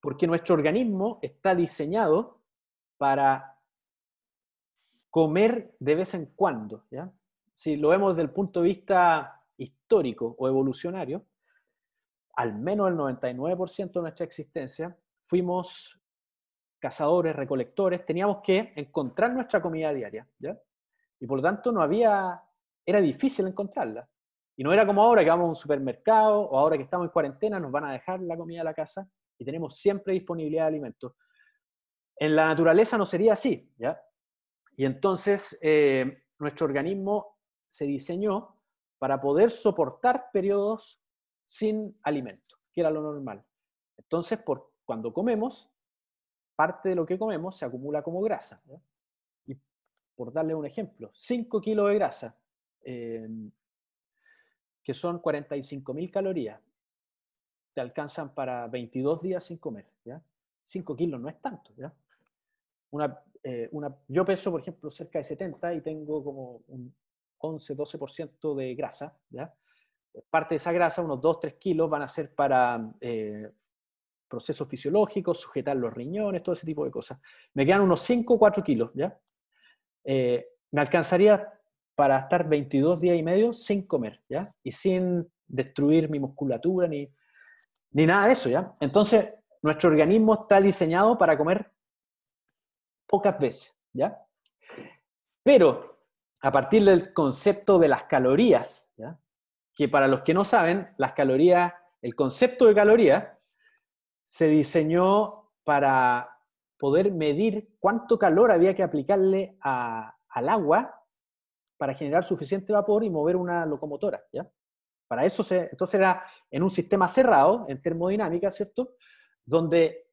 Porque nuestro organismo está diseñado para comer de vez en cuando. ¿ya? si lo vemos desde el punto de vista histórico o evolucionario, al menos el 99% de nuestra existencia fuimos cazadores, recolectores, teníamos que encontrar nuestra comida diaria, ¿ya? Y por lo tanto no había, era difícil encontrarla. Y no era como ahora que vamos a un supermercado o ahora que estamos en cuarentena nos van a dejar la comida a la casa y tenemos siempre disponibilidad de alimentos. En la naturaleza no sería así, ¿ya? Y entonces eh, nuestro organismo se diseñó para poder soportar periodos sin alimento, que era lo normal. Entonces, cuando comemos, parte de lo que comemos se acumula como grasa. Y por darle un ejemplo, 5 kilos de grasa, em, que son 45.000 calorías, te alcanzan para 22 días sin comer. ¿ya? 5 kilos no es tanto. Eh, yo peso, por ejemplo, cerca de 70 y tengo como un 11-12% de grasa. ¿ya? Parte de esa grasa, unos 2-3 kilos, van a ser para eh, procesos fisiológicos, sujetar los riñones, todo ese tipo de cosas. Me quedan unos 5-4 kilos. ¿ya? Eh, me alcanzaría para estar 22 días y medio sin comer ¿ya? y sin destruir mi musculatura ni, ni nada de eso. ¿ya? Entonces, nuestro organismo está diseñado para comer pocas veces. ¿ya? Pero a partir del concepto de las calorías, que para los que no saben, las calorías, el concepto de caloría se diseñó para poder medir cuánto calor había que aplicarle al agua para generar suficiente vapor y mover una locomotora. Para eso, entonces era en un sistema cerrado, en termodinámica, ¿cierto? Donde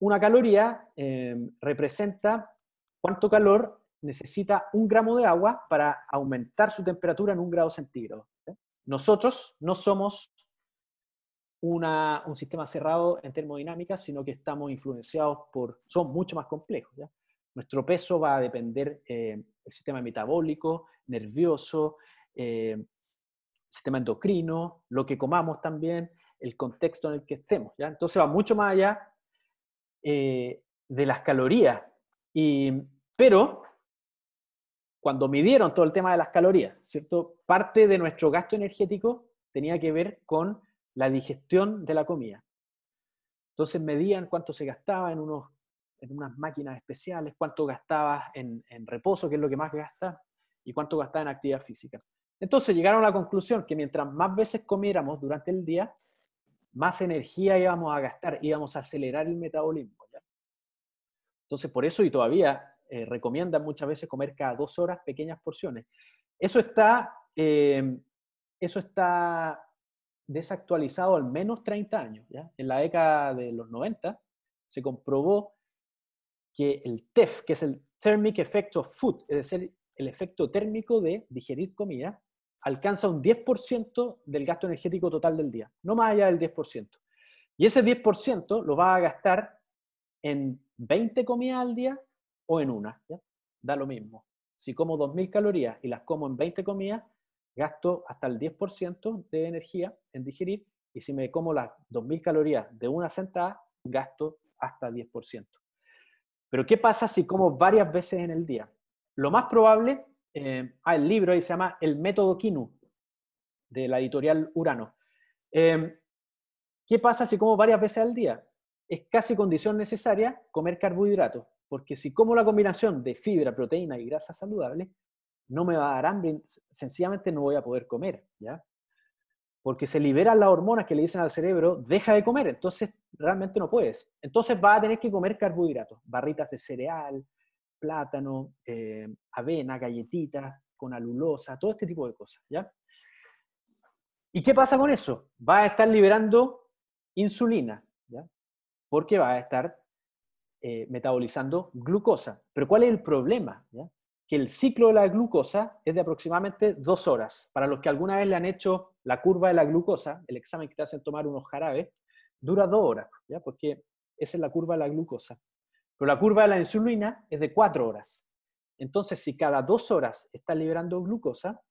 una caloría eh, representa cuánto calor necesita un gramo de agua para aumentar su temperatura en un grado centígrado. Nosotros no somos un sistema cerrado en termodinámica, sino que estamos influenciados por, son mucho más complejos. Nuestro peso va a depender del eh, sistema metabólico, nervioso, eh, sistema endocrino, lo que comamos también, el contexto en el que estemos. ¿ya? Entonces va mucho más allá eh, de las calorías. pero cuando midieron todo el tema de las calorías, ¿cierto? Parte de nuestro gasto energético tenía que ver con la digestión de la comida. Entonces medían cuánto se gastaba en, unos, en unas máquinas especiales, cuánto gastaba en, reposo, que es lo que más gasta, y cuánto gastaba en actividad física. Entonces llegaron a la conclusión que mientras más veces comiéramos durante el día, más energía íbamos a gastar, íbamos a acelerar el metabolismo. Entonces por eso y todavía recomienda eh, recomiendan muchas veces comer cada dos horas pequeñas porciones. Eso está, eh, eso está desactualizado al menos 30 años. En la década de los 90 se comprobó que el TEF, que es el Thermic Effect of Food, es decir, el efecto térmico de digerir comida, alcanza un 10% del gasto energético total del día, no más allá del 10%. Y ese 10% lo va a gastar en 20 comidas al día o en una, da lo mismo. Si como 2.000 calorías y las como en 20 comidas, gasto hasta el 10% de energía en digerir y si me como las 2.000 calorías de una sentada, gasto hasta el 10%. Pero ¿qué pasa si como varias veces en el día? Lo más probable, eh, ah, el libro ahí se llama El método Kinu, de la editorial Urano. Em, ¿Qué pasa si como varias veces al día? Es casi condición necesaria comer carbohidratos. Porque si como la combinación de fibra, proteína y grasa saludable, no me va a dar hambre, sencillamente no voy a poder comer, ¿ya? Porque se liberan las hormonas que le dicen al cerebro, deja de comer, entonces realmente no puedes. Entonces va a tener que comer carbohidratos, barritas de cereal, plátano, eh, avena, galletitas con alulosa, todo este tipo de cosas, ¿ya? ¿Y qué pasa con eso? Va a estar liberando insulina, ¿ya? Porque va a estar eh, metabolizando glucosa. Pero ¿cuál es el problema? Que el ciclo de la glucosa es de aproximadamente dos horas. Para los que alguna vez le han hecho la curva de la glucosa, el examen que te hacen tomar unos jarabes, dura dos horas, ¿ya? porque esa es la curva de la glucosa. Pero la curva de la insulina es de cuatro horas. Entonces, si cada dos horas estás liberando glucosa,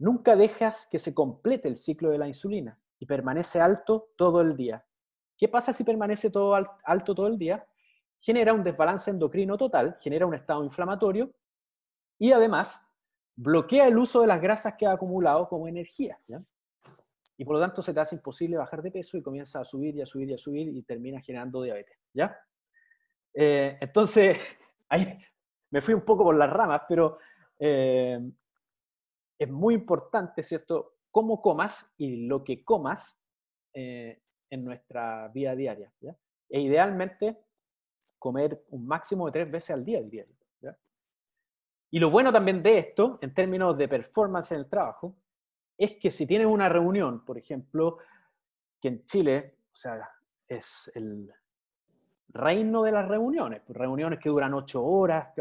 nunca dejas que se complete el ciclo de la insulina y permanece alto todo el día. ¿Qué pasa si permanece todo alto todo el día? genera un desbalance endocrino total, genera un estado inflamatorio y además bloquea el uso de las grasas que ha acumulado como energía. Y por lo tanto se te hace imposible bajar de peso y comienza a subir y a subir y a subir y termina generando diabetes. ¿ya? Eh, entonces, <laughs> ahí me fui un poco por las ramas, pero eh, es muy importante, ¿cierto?, cómo comas y lo que comas eh, en nuestra vida diaria. E idealmente comer un máximo de tres veces al día, diría yo. ¿ya? Y lo bueno también de esto, en términos de performance en el trabajo, es que si tienes una reunión, por ejemplo, que en Chile, o sea, es el reino de las reuniones, pues reuniones que duran ocho horas,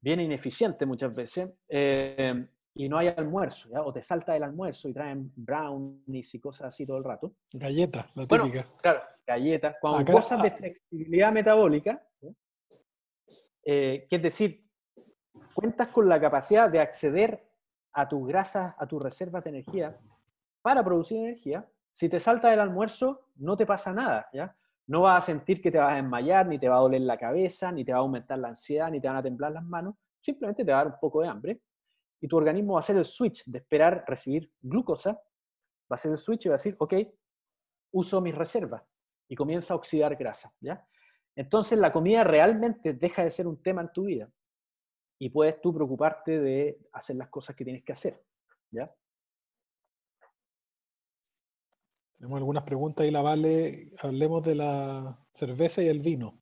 bien ineficiente muchas veces, eh, y no hay almuerzo, ¿ya? o te salta el almuerzo y traen brownies y cosas así todo el rato. Galletas, la típica. Bueno, claro, galletas, cuando cosas de ah. flexibilidad metabólica, eh, que es decir, cuentas con la capacidad de acceder a tus grasas, a tus reservas de energía para producir energía. Si te saltas el almuerzo, no te pasa nada, ¿ya? No vas a sentir que te vas a desmayar, ni te va a doler la cabeza, ni te va a aumentar la ansiedad, ni te van a temblar las manos. Simplemente te va a dar un poco de hambre y tu organismo va a hacer el switch de esperar recibir glucosa, va a hacer el switch y va a decir, ok, uso mis reservas y comienza a oxidar grasa, ¿ya? Entonces la comida realmente deja de ser un tema en tu vida y puedes tú preocuparte de hacer las cosas que tienes que hacer, ¿ya? Tenemos algunas preguntas y la Vale, hablemos de la cerveza y el vino.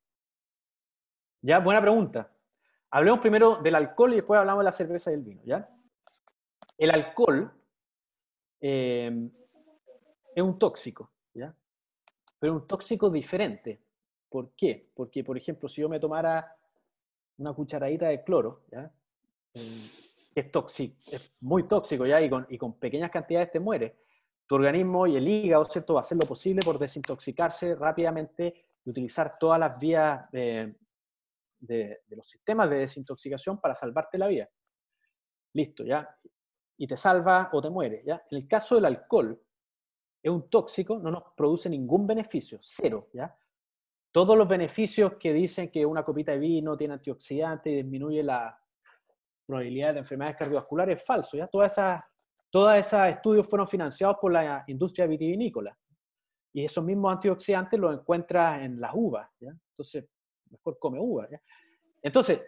Ya, buena pregunta. Hablemos primero del alcohol y después hablamos de la cerveza y el vino, ¿ya? El alcohol eh, es un tóxico, pero un tóxico diferente. ¿Por qué? Porque, por ejemplo, si yo me tomara una cucharadita de cloro, eh, es muy tóxico ya y con, y con pequeñas cantidades te muere. Tu organismo y el hígado, ¿cierto? Va a hacer lo posible por desintoxicarse rápidamente y utilizar todas las vías de, los sistemas de desintoxicación para salvarte la vida. Listo, ¿ya? Y te salva o te muere, ¿ya? En el caso del alcohol, es un tóxico, no nos produce ningún beneficio, cero, ¿ya? Todos los beneficios que dicen que una copita de vino tiene antioxidantes y disminuye la probabilidad de enfermedades cardiovasculares, es falso, ¿ya? todos esos estudios fueron financiados por la industria vitivinícola. Y esos mismos antioxidantes los encuentras en las uvas, Entonces, mejor come uvas. Entonces,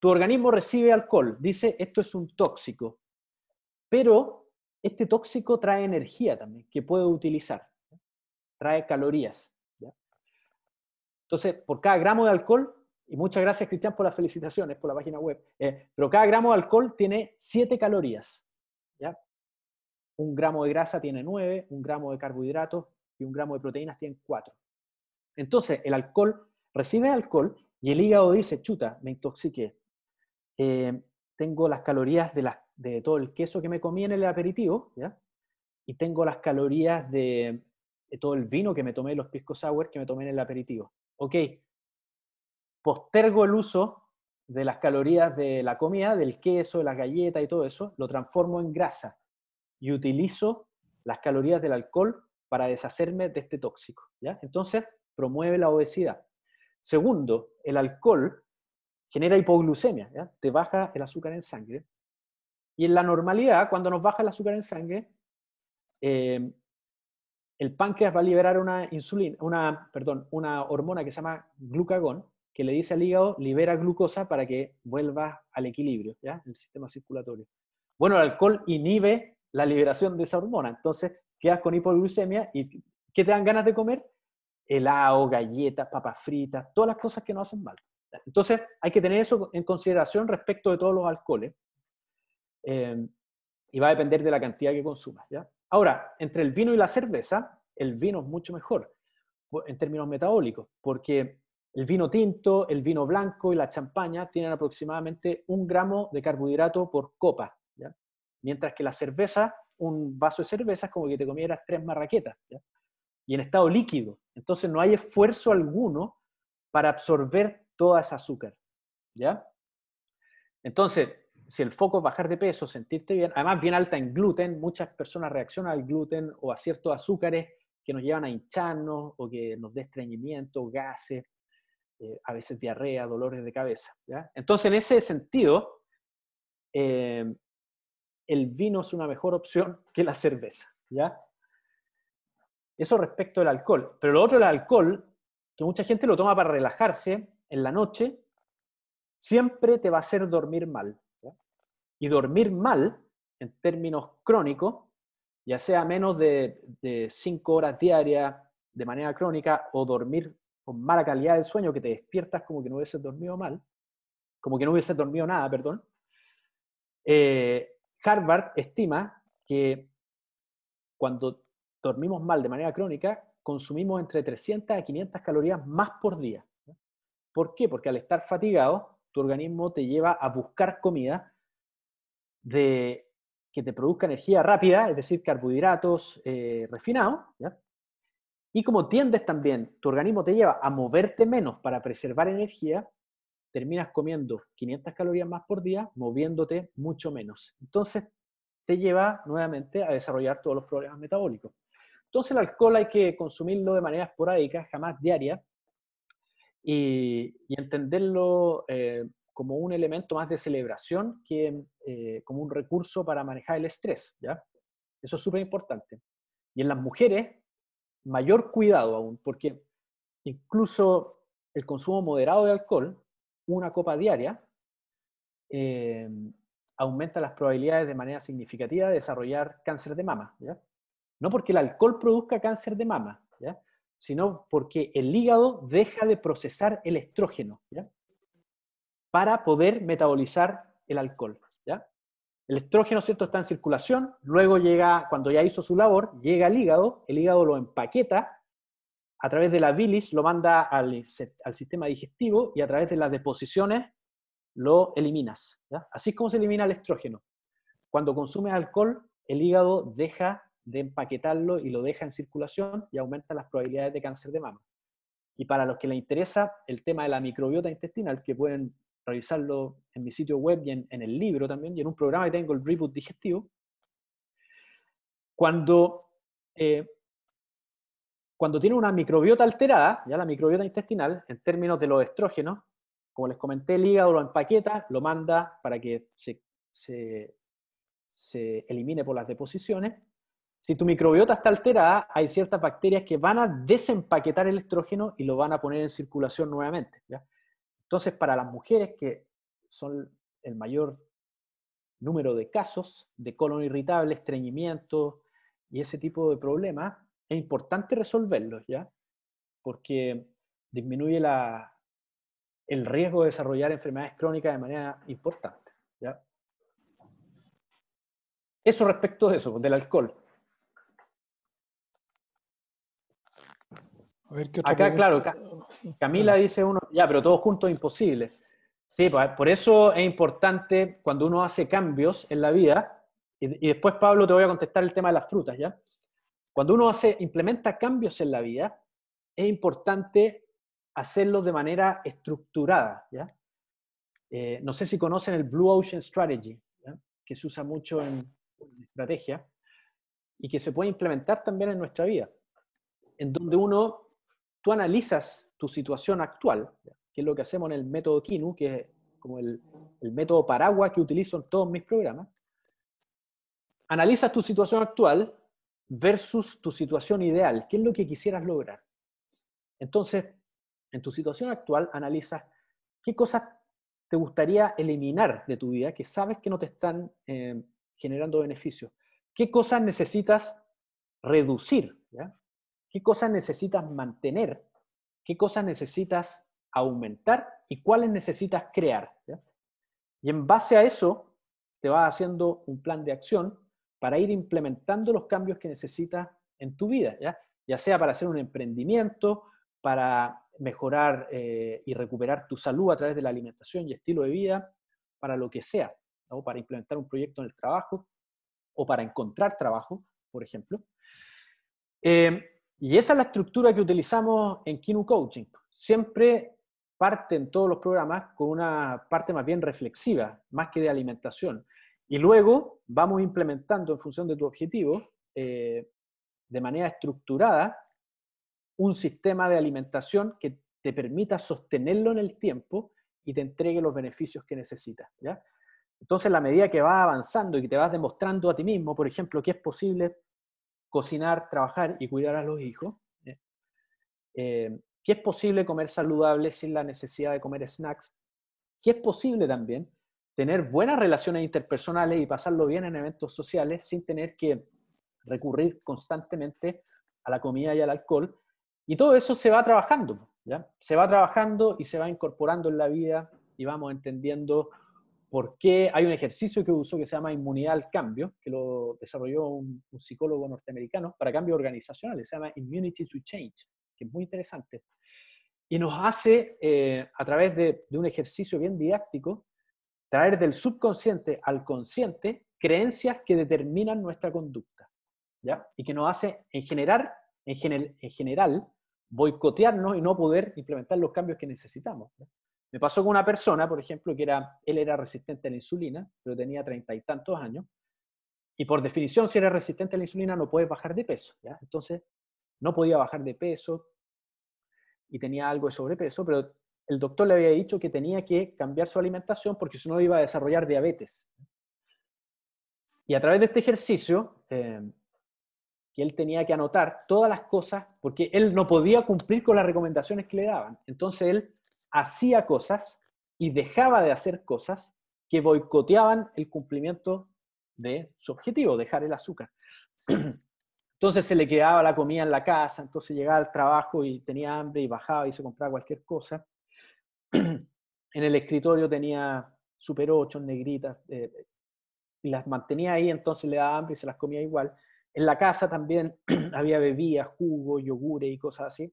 tu organismo recibe alcohol, dice, esto es un tóxico, pero este tóxico trae energía también, que puede utilizar, trae calorías. Entonces, por cada gramo de alcohol, y muchas gracias Cristian por las felicitaciones, por la página web, eh, pero cada gramo de alcohol tiene siete calorías. Un gramo de grasa tiene 9, un gramo de carbohidratos y un gramo de proteínas tiene 4. Entonces, el alcohol recibe alcohol y el hígado dice, chuta, me intoxiqué. Eh, tengo las calorías de las de todo el queso que me comí en el aperitivo, ¿ya? Y tengo las calorías de, todo el vino que me tomé, los pisco sour que me tomé en el aperitivo. Ok, postergo el uso de las calorías de la comida, del queso, de las galletas y todo eso, lo transformo en grasa y utilizo las calorías del alcohol para deshacerme de este tóxico. ¿ya? Entonces, promueve la obesidad. Segundo, el alcohol genera hipoglucemia, ¿ya? te baja el azúcar en sangre, y en la normalidad, cuando nos baja el azúcar en sangre, em, el páncreas va a liberar una insulina, una, perdón, una hormona que se llama glucagón, que le dice al hígado, libera glucosa para que vuelva al equilibrio, ¿ya? El sistema circulatorio. Bueno, el alcohol inhibe la liberación de esa hormona, entonces quedas con hipoglucemia y ¿qué te dan ganas de comer? Helado, galletas, papas fritas, todas las cosas que no hacen mal. Entonces, hay que tener eso en consideración respecto de todos los alcoholes. Em, y va a depender de la cantidad que consumas. ¿ya? Ahora, entre el vino y la cerveza, el vino es mucho mejor en términos metabólicos, porque el vino tinto, el vino blanco y la champaña tienen aproximadamente un gramo de carbohidrato por copa, mientras que la cerveza, un vaso de cerveza es como que te comieras tres marraquetas, y en estado líquido. Entonces no hay esfuerzo alguno para absorber toda esa azúcar. ¿ya? Entonces, si el foco es bajar de peso, sentirte bien, además bien alta en gluten, muchas personas reaccionan al gluten o a ciertos azúcares que nos llevan a hincharnos o que nos dé estreñimiento, gases, eh, a veces diarrea, dolores de cabeza. Entonces, en ese sentido, eh, el vino es una mejor opción que la cerveza. ¿ya? Eso respecto al alcohol. Pero lo otro, el alcohol, que mucha gente lo toma para relajarse en la noche, siempre te va a hacer dormir mal. Y dormir mal, en términos crónicos, ya sea menos de, 5 horas diarias de manera crónica o dormir con mala calidad del sueño, que te despiertas como que no hubieses dormido mal, como que no hubieses dormido nada, perdón, eh, Harvard estima que cuando dormimos mal de manera crónica, consumimos entre 300 a 500 calorías más por día. ¿Por qué? Porque al estar fatigado, tu organismo te lleva a buscar comida de que te produzca energía rápida, es decir, carbohidratos eh, refinados, y como tiendes también, tu organismo te lleva a moverte menos para preservar energía, terminas comiendo 500 calorías más por día, moviéndote mucho menos. Entonces, te lleva nuevamente a desarrollar todos los problemas metabólicos. Entonces, el alcohol hay que consumirlo de manera esporádica, jamás diaria, y, entenderlo eh, como un elemento más de celebración que eh, como un recurso para manejar el estrés. ¿ya? Eso es súper importante. Y en las mujeres, mayor cuidado aún, porque incluso el consumo moderado de alcohol, una copa diaria, eh, aumenta las probabilidades de manera significativa de desarrollar cáncer de mama. No porque el alcohol produzca cáncer de mama, sino porque el hígado deja de procesar el estrógeno. ¿ya? para poder metabolizar el alcohol. ¿ya? El estrógeno, ¿cierto?, está en circulación, luego llega, cuando ya hizo su labor, llega al hígado, el hígado lo empaqueta, a través de la bilis lo manda al, sistema digestivo y a través de las deposiciones lo eliminas. Así es como se elimina el estrógeno. Cuando consumes alcohol, el hígado deja de empaquetarlo y lo deja en circulación y aumenta las probabilidades de cáncer de mama. Y para los que les interesa el tema de la microbiota intestinal, que pueden revisarlo en mi sitio web y en, el libro también, y en un programa que tengo, el Reboot Digestivo, cuando, eh, cuando tiene una microbiota alterada, ya la microbiota intestinal, en términos de los estrógenos, como les comenté, el hígado lo empaqueta, lo manda para que se, elimine por las deposiciones. Si tu microbiota está alterada, hay ciertas bacterias que van a desempaquetar el estrógeno y lo van a poner en circulación nuevamente. Entonces, para las mujeres que son el mayor número de casos de colon irritable, estreñimiento y ese tipo de problemas, es importante resolverlos, ¿ya? Porque disminuye la, el riesgo de desarrollar enfermedades crónicas de manera importante, ¿ya? Eso respecto de eso, del alcohol. A ver, ¿qué acá, claro, Camila dice uno, ya, pero todos juntos es imposible. Sí, pues, por eso es importante cuando uno hace cambios en la vida, y, después Pablo te voy a contestar el tema de las frutas, ¿ya? Cuando uno hace, implementa cambios en la vida, es importante hacerlos de manera estructurada, ¿ya? Eh, no sé si conocen el Blue Ocean Strategy, que se usa mucho en estrategia y que se puede implementar también en nuestra vida, en donde uno, tú analizas tu situación actual, que es lo que hacemos en el método Kinu, que es como el, método paraguas que utilizo en todos mis programas, analizas tu situación actual versus tu situación ideal, qué es lo que quisieras lograr. Entonces, en tu situación actual analizas qué cosas te gustaría eliminar de tu vida que sabes que no te están eh, generando beneficios, qué cosas necesitas reducir, ¿Qué cosas necesitas mantener qué cosas necesitas aumentar y cuáles necesitas crear. Y en base a eso, te vas haciendo un plan de acción para ir implementando los cambios que necesitas en tu vida, ¿ya? sea para hacer un emprendimiento, para mejorar eh, y recuperar tu salud a través de la alimentación y estilo de vida, para lo que sea, o para implementar un proyecto en el trabajo o para encontrar trabajo, por ejemplo. Eh, y esa es la estructura que utilizamos en Kinu Coaching. Siempre parten todos los programas con una parte más bien reflexiva, más que de alimentación. Y luego vamos implementando en función de tu objetivo, eh, de manera estructurada, un sistema de alimentación que te permita sostenerlo en el tiempo y te entregue los beneficios que necesitas. ¿ya? Entonces, la medida que vas avanzando y que te vas demostrando a ti mismo, por ejemplo, que es posible cocinar, trabajar y cuidar a los hijos. Eh, ¿Qué es posible comer saludable sin la necesidad de comer snacks. ¿Qué es posible también tener buenas relaciones interpersonales y pasarlo bien en eventos sociales sin tener que recurrir constantemente a la comida y al alcohol. Y todo eso se va trabajando, ¿ya? Se va trabajando y se va incorporando en la vida y vamos entendiendo porque hay un ejercicio que uso que se llama inmunidad al cambio, que lo desarrolló un, psicólogo norteamericano para cambios organizacionales, se llama Immunity to Change, que es muy interesante. Y nos hace, eh, a través de, un ejercicio bien didáctico, traer del subconsciente al consciente creencias que determinan nuestra conducta, Y que nos hace, en, generar, en, general, boicotearnos y no poder implementar los cambios que necesitamos. Me pasó con una persona, por ejemplo, que era, él era resistente a la insulina, pero tenía treinta y tantos años, y por definición, si eres resistente a la insulina, no puedes bajar de peso, ¿ya? Entonces, no podía bajar de peso y tenía algo de sobrepeso, pero el doctor le había dicho que tenía que cambiar su alimentación porque si no iba a desarrollar diabetes. Y a través de este ejercicio, em, que él tenía que anotar todas las cosas, porque él no podía cumplir con las recomendaciones que le daban. Entonces él hacía cosas y dejaba de hacer cosas que boicoteaban el cumplimiento de su objetivo, dejar el azúcar. <clears throat> Entonces se le quedaba la comida en la casa, entonces llegaba al trabajo y tenía hambre y bajaba y se compraba cualquier cosa. <clears throat> En el escritorio tenía super ocho negritas eh, y las mantenía ahí, entonces le daba hambre y se las comía igual. En la casa también <clears throat> había bebidas, jugo, yogures y cosas así.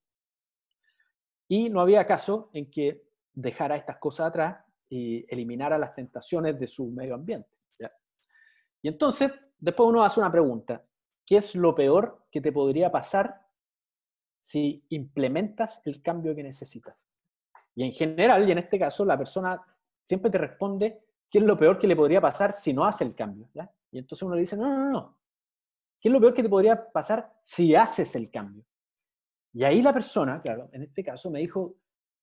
Y no había caso en que dejara estas cosas atrás y eliminara las tentaciones de su medio ambiente. Y entonces, después uno hace una pregunta, ¿qué es lo peor que te podría pasar si implementas el cambio que necesitas? Y en general, y en este caso, la persona siempre te responde, ¿qué es lo peor que le podría pasar si no hace el cambio? Y entonces uno le dice, no, no, no, ¿qué es lo peor que te podría pasar si haces el cambio? Y ahí la persona, claro, en este caso me dijo,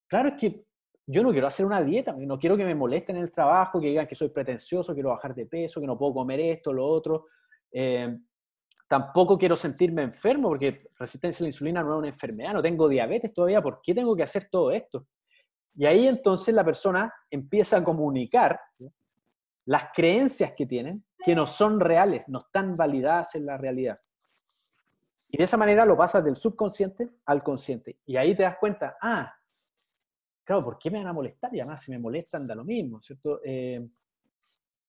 claro, es que yo no quiero hacer una dieta, no quiero que me molesten en el trabajo, que digan que soy pretencioso, quiero bajar de peso, que no puedo comer esto, lo otro. Eh, tampoco quiero sentirme enfermo porque resistencia a la insulina no es una enfermedad, no tengo diabetes todavía, ¿por qué tengo que hacer todo esto? Y ahí entonces la persona empieza a comunicar las creencias que tienen que no son reales, no están validadas en la realidad. Y de esa manera lo pasas del subconsciente al consciente. Y ahí te das cuenta, ah, claro, ¿por qué me van a molestar? Y además, si me molestan, da lo mismo, ¿cierto? Eh,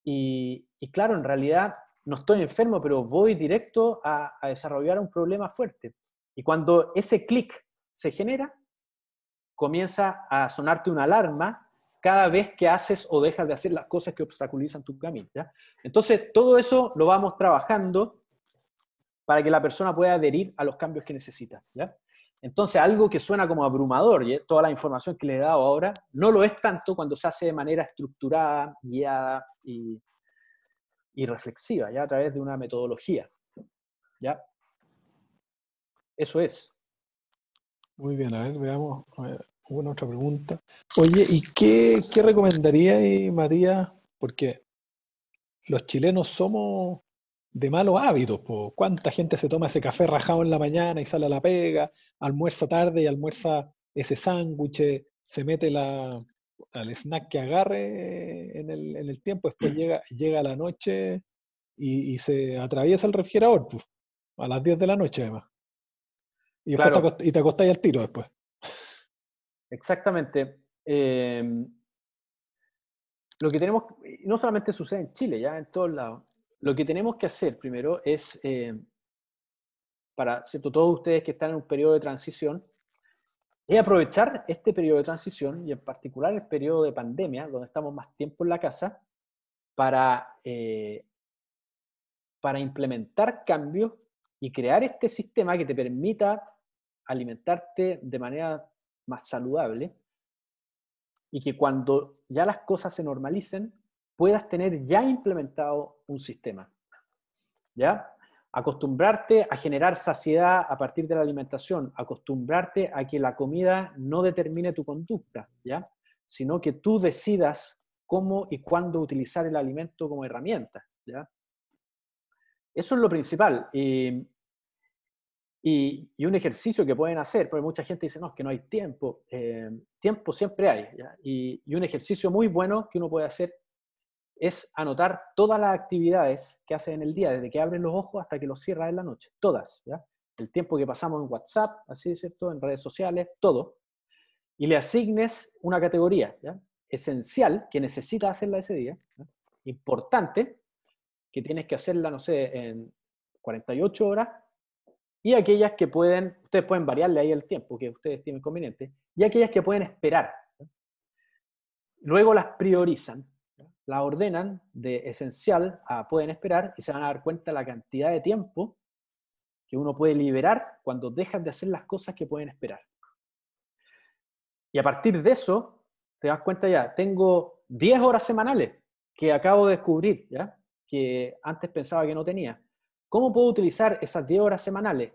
y, claro, en realidad no estoy enfermo, pero voy directo a, desarrollar un problema fuerte. Y cuando ese clic se genera, comienza a sonarte una alarma cada vez que haces o dejas de hacer las cosas que obstaculizan tu camino. Entonces, todo eso lo vamos trabajando para que la persona pueda adherir a los cambios que necesita. ¿ya? Entonces, algo que suena como abrumador, toda la información que le he dado ahora, no lo es tanto cuando se hace de manera estructurada, guiada y, reflexiva, ¿ya? a través de una metodología. ¿ya? Eso es. Muy bien, a ver, veamos una otra pregunta. Oye, ¿y qué, qué recomendaría, María? Porque los chilenos somos de malos hábitos. ¿Cuánta gente se toma ese café rajado en la mañana y sale a la pega, almuerza tarde y almuerza ese sándwich, se mete la, al snack que agarre en el, tiempo, después mm. llega, llega a la noche y, se atraviesa el refrigerador, pues, a las 10 de la noche además. Y, te, y te al tiro después. Exactamente. Em, lo que tenemos, no solamente sucede en Chile, ya en todos lados. Lo que tenemos que hacer primero es, eh, para todos ustedes que están en un periodo de transición, es aprovechar este periodo de transición y en particular el periodo de pandemia, donde estamos más tiempo en la casa, para, eh, para implementar cambios y crear este sistema que te permita alimentarte de manera más saludable y que cuando ya las cosas se normalicen, puedas tener ya implementado un sistema. ¿Ya? Acostumbrarte a generar saciedad a partir de la alimentación, acostumbrarte a que la comida no determine tu conducta, ¿ya? Sino que tú decidas cómo y cuándo utilizar el alimento como herramienta, ¿ya? Eso es lo principal. Y, un ejercicio que pueden hacer, porque mucha gente dice, no, que no hay tiempo. Eh, tiempo siempre hay. Y, y, un ejercicio muy bueno que uno puede hacer es anotar todas las actividades que hace en el día, desde que abren los ojos hasta que los cierra en la noche, todas, El tiempo que pasamos en WhatsApp, así es en redes sociales, todo. Y le asignes una categoría, Esencial, que necesitas hacerla ese día, importante, que tienes que hacerla, no sé, en 48 horas, y aquellas que pueden, ustedes pueden variarle ahí el tiempo que ustedes tienen conveniente, y aquellas que pueden esperar. Luego las priorizan la ordenan de esencial a pueden esperar y se van a dar cuenta la cantidad de tiempo que uno puede liberar cuando dejan de hacer las cosas que pueden esperar. Y a partir de eso, te das cuenta ya, tengo 10 horas semanales que acabo de descubrir, ¿ya? que antes pensaba que no tenía. ¿Cómo puedo utilizar esas 10 horas semanales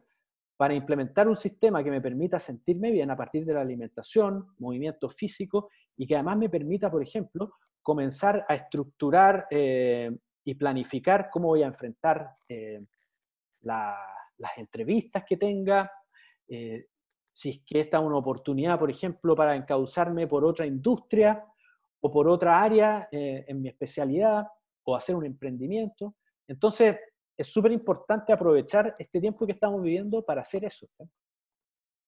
para implementar un sistema que me permita sentirme bien a partir de la alimentación, movimiento físico y que además me permita, por ejemplo, comenzar a estructurar eh, y planificar cómo voy a enfrentar eh, las entrevistas que tenga, eh, si es que esta es una oportunidad, por ejemplo, para encauzarme por otra industria o por otra área en mi especialidad o hacer un emprendimiento. Entonces, es súper importante aprovechar este tiempo que estamos viviendo para hacer eso.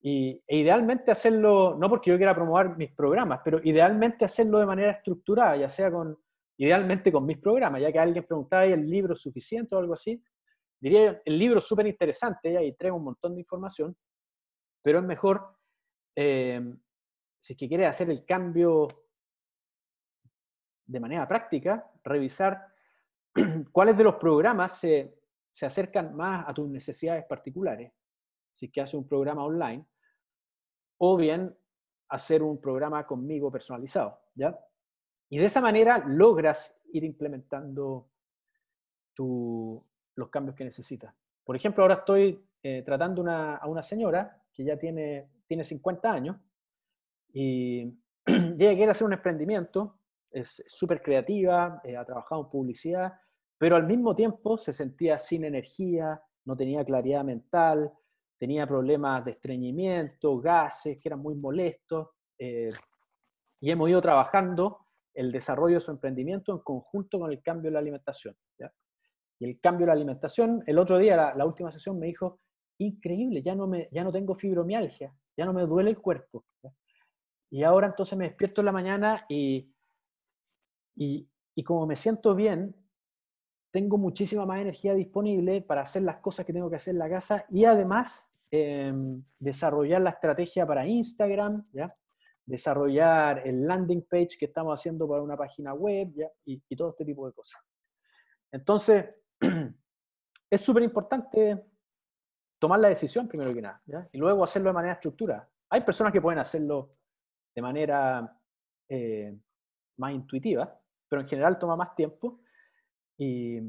Y, e idealmente hacerlo, no porque yo quiera promover mis programas, pero idealmente hacerlo de manera estructurada, ya sea con, idealmente con mis programas, ya que alguien preguntaba, el libro es suficiente o algo así? Diría el libro es súper interesante, ya ahí trae un montón de información, pero es mejor, eh, si es que quieres hacer el cambio de manera práctica, revisar <clears throat> cuáles de los programas se, se acercan más a tus necesidades particulares si es que hace un programa online, o bien hacer un programa conmigo personalizado, ¿ya? Y de esa manera logras ir implementando los cambios que necesitas. Por ejemplo, ahora estoy eh, tratando a una señora que ya tiene, tiene 50 años y, <clears throat> ella quiere hacer un emprendimiento, es súper creativa, eh, ha trabajado en publicidad, pero al mismo tiempo se sentía sin energía, no tenía claridad mental, tenía problemas de estreñimiento, gases que eran muy molestos, eh, y hemos ido trabajando el desarrollo de su emprendimiento en conjunto con el cambio de la alimentación. Y el cambio de la alimentación, el otro día, la, última sesión me dijo, increíble, ya no, me, ya no tengo fibromialgia, ya no me duele el cuerpo. Y ahora entonces me despierto en la mañana y, y, y como me siento bien, tengo muchísima más energía disponible para hacer las cosas que tengo que hacer en la casa y además Em, desarrollar la estrategia para Instagram, desarrollar el landing page que estamos haciendo para una página web Y, todo este tipo de cosas. Entonces, <clears throat> es súper importante tomar la decisión primero que nada y luego hacerlo de manera estructura. Hay personas que pueden hacerlo de manera eh, más intuitiva, pero en general toma más tiempo y,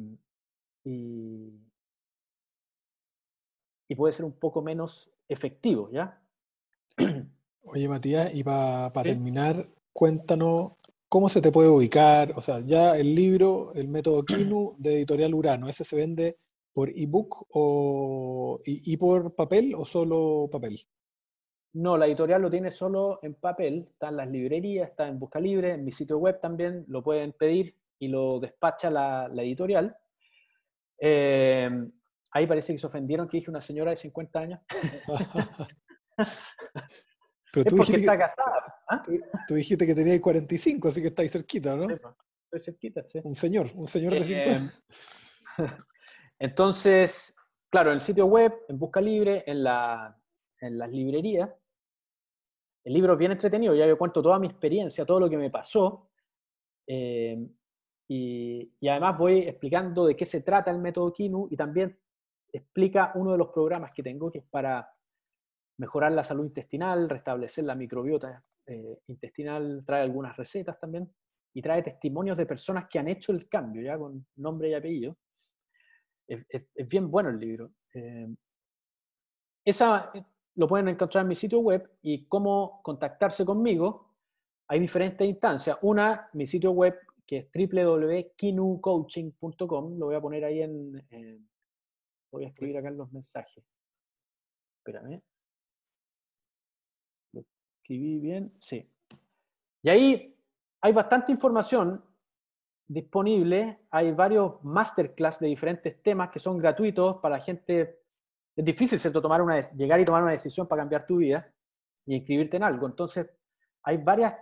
puede ser un poco menos efectivo, ¿ya? Oye, Matías, y para terminar, cuéntanos cómo se te puede ubicar, o sea, ya el libro, el método <clears throat> Kinu de editorial Urano, ¿ese se vende por ebook o, y, por papel o solo papel? No, la editorial lo tiene solo en papel, está en las librerías, está en Busca Libre, en mi sitio web también, lo pueden pedir y lo despacha la, editorial. Eh, Ahí parece que se ofendieron que dije una señora de 50 años. tú es porque está que, casada, ¿ah? tú, dijiste que tenía 45, así que estáis cerquita, ¿no? Pues, estoy cerquita, sí. Un señor, un señor de 50. Eh, <laughs> entonces, claro, en el sitio web, en Busca Libre, en, las librerías, el libro es bien entretenido, ya yo cuento toda mi experiencia, todo lo que me pasó, eh, y, y, además voy explicando de qué se trata el método Kinu y también explica uno de los programas que tengo, que es para mejorar la salud intestinal, restablecer la microbiota eh, intestinal, trae algunas recetas también y trae testimonios de personas que han hecho el cambio, ya con nombre y apellido. Es, bien bueno el libro. Eh, esa eh, lo pueden encontrar en mi sitio web y cómo contactarse conmigo. Hay diferentes instancias. Una, mi sitio web que es www.kinucoaching.com, lo voy a poner ahí en Voy a escribir acá los mensajes. Espérame. Lo escribí bien. Sí. Y ahí hay bastante información disponible. Hay varios masterclass de diferentes temas que son gratuitos para gente. Es difícil, ¿cierto? Tomar una, llegar y tomar una decisión para cambiar tu vida y inscribirte en algo. Entonces, hay varias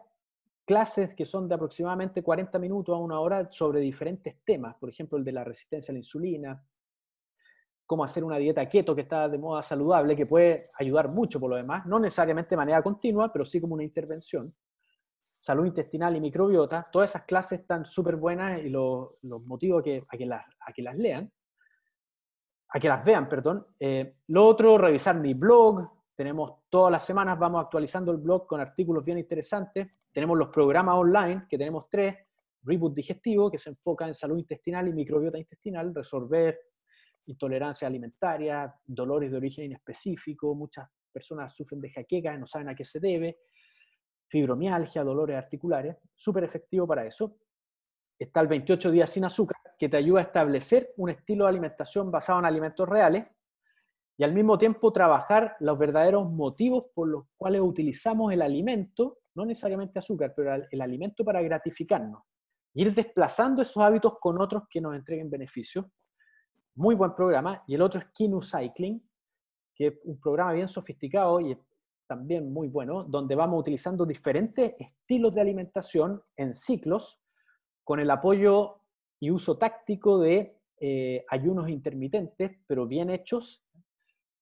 clases que son de aproximadamente 40 minutos a una hora sobre diferentes temas. Por ejemplo, el de la resistencia a la insulina, cómo hacer una dieta keto que está de moda saludable, que puede ayudar mucho por lo demás, no necesariamente de manera continua, pero sí como una intervención. Salud intestinal y microbiota, todas esas clases están súper buenas y los lo motivos que, a, que las, a lean, a que las vean, perdón. Eh, lo otro, revisar mi blog, tenemos todas las semanas, vamos actualizando el blog con artículos bien interesantes. Tenemos los programas online, que tenemos tres. Reboot digestivo, que se enfoca en salud intestinal y microbiota intestinal, resolver intolerancia alimentaria, dolores de origen inespecífico, muchas personas sufren de jaquecas y no saben a qué se debe, fibromialgia, dolores articulares, súper efectivo para eso. Está el 28 días sin azúcar, que te ayuda a establecer un estilo de alimentación basado en alimentos reales y al mismo tiempo trabajar los verdaderos motivos por los cuales utilizamos el alimento, no necesariamente azúcar, pero el alimento para gratificarnos. ir desplazando esos hábitos con otros que nos entreguen beneficios muy buen programa, y el otro es Kinu Cycling, que es un programa bien sofisticado y también muy bueno, donde vamos utilizando diferentes estilos de alimentación en ciclos, con el apoyo y uso táctico de eh, ayunos intermitentes, pero bien hechos,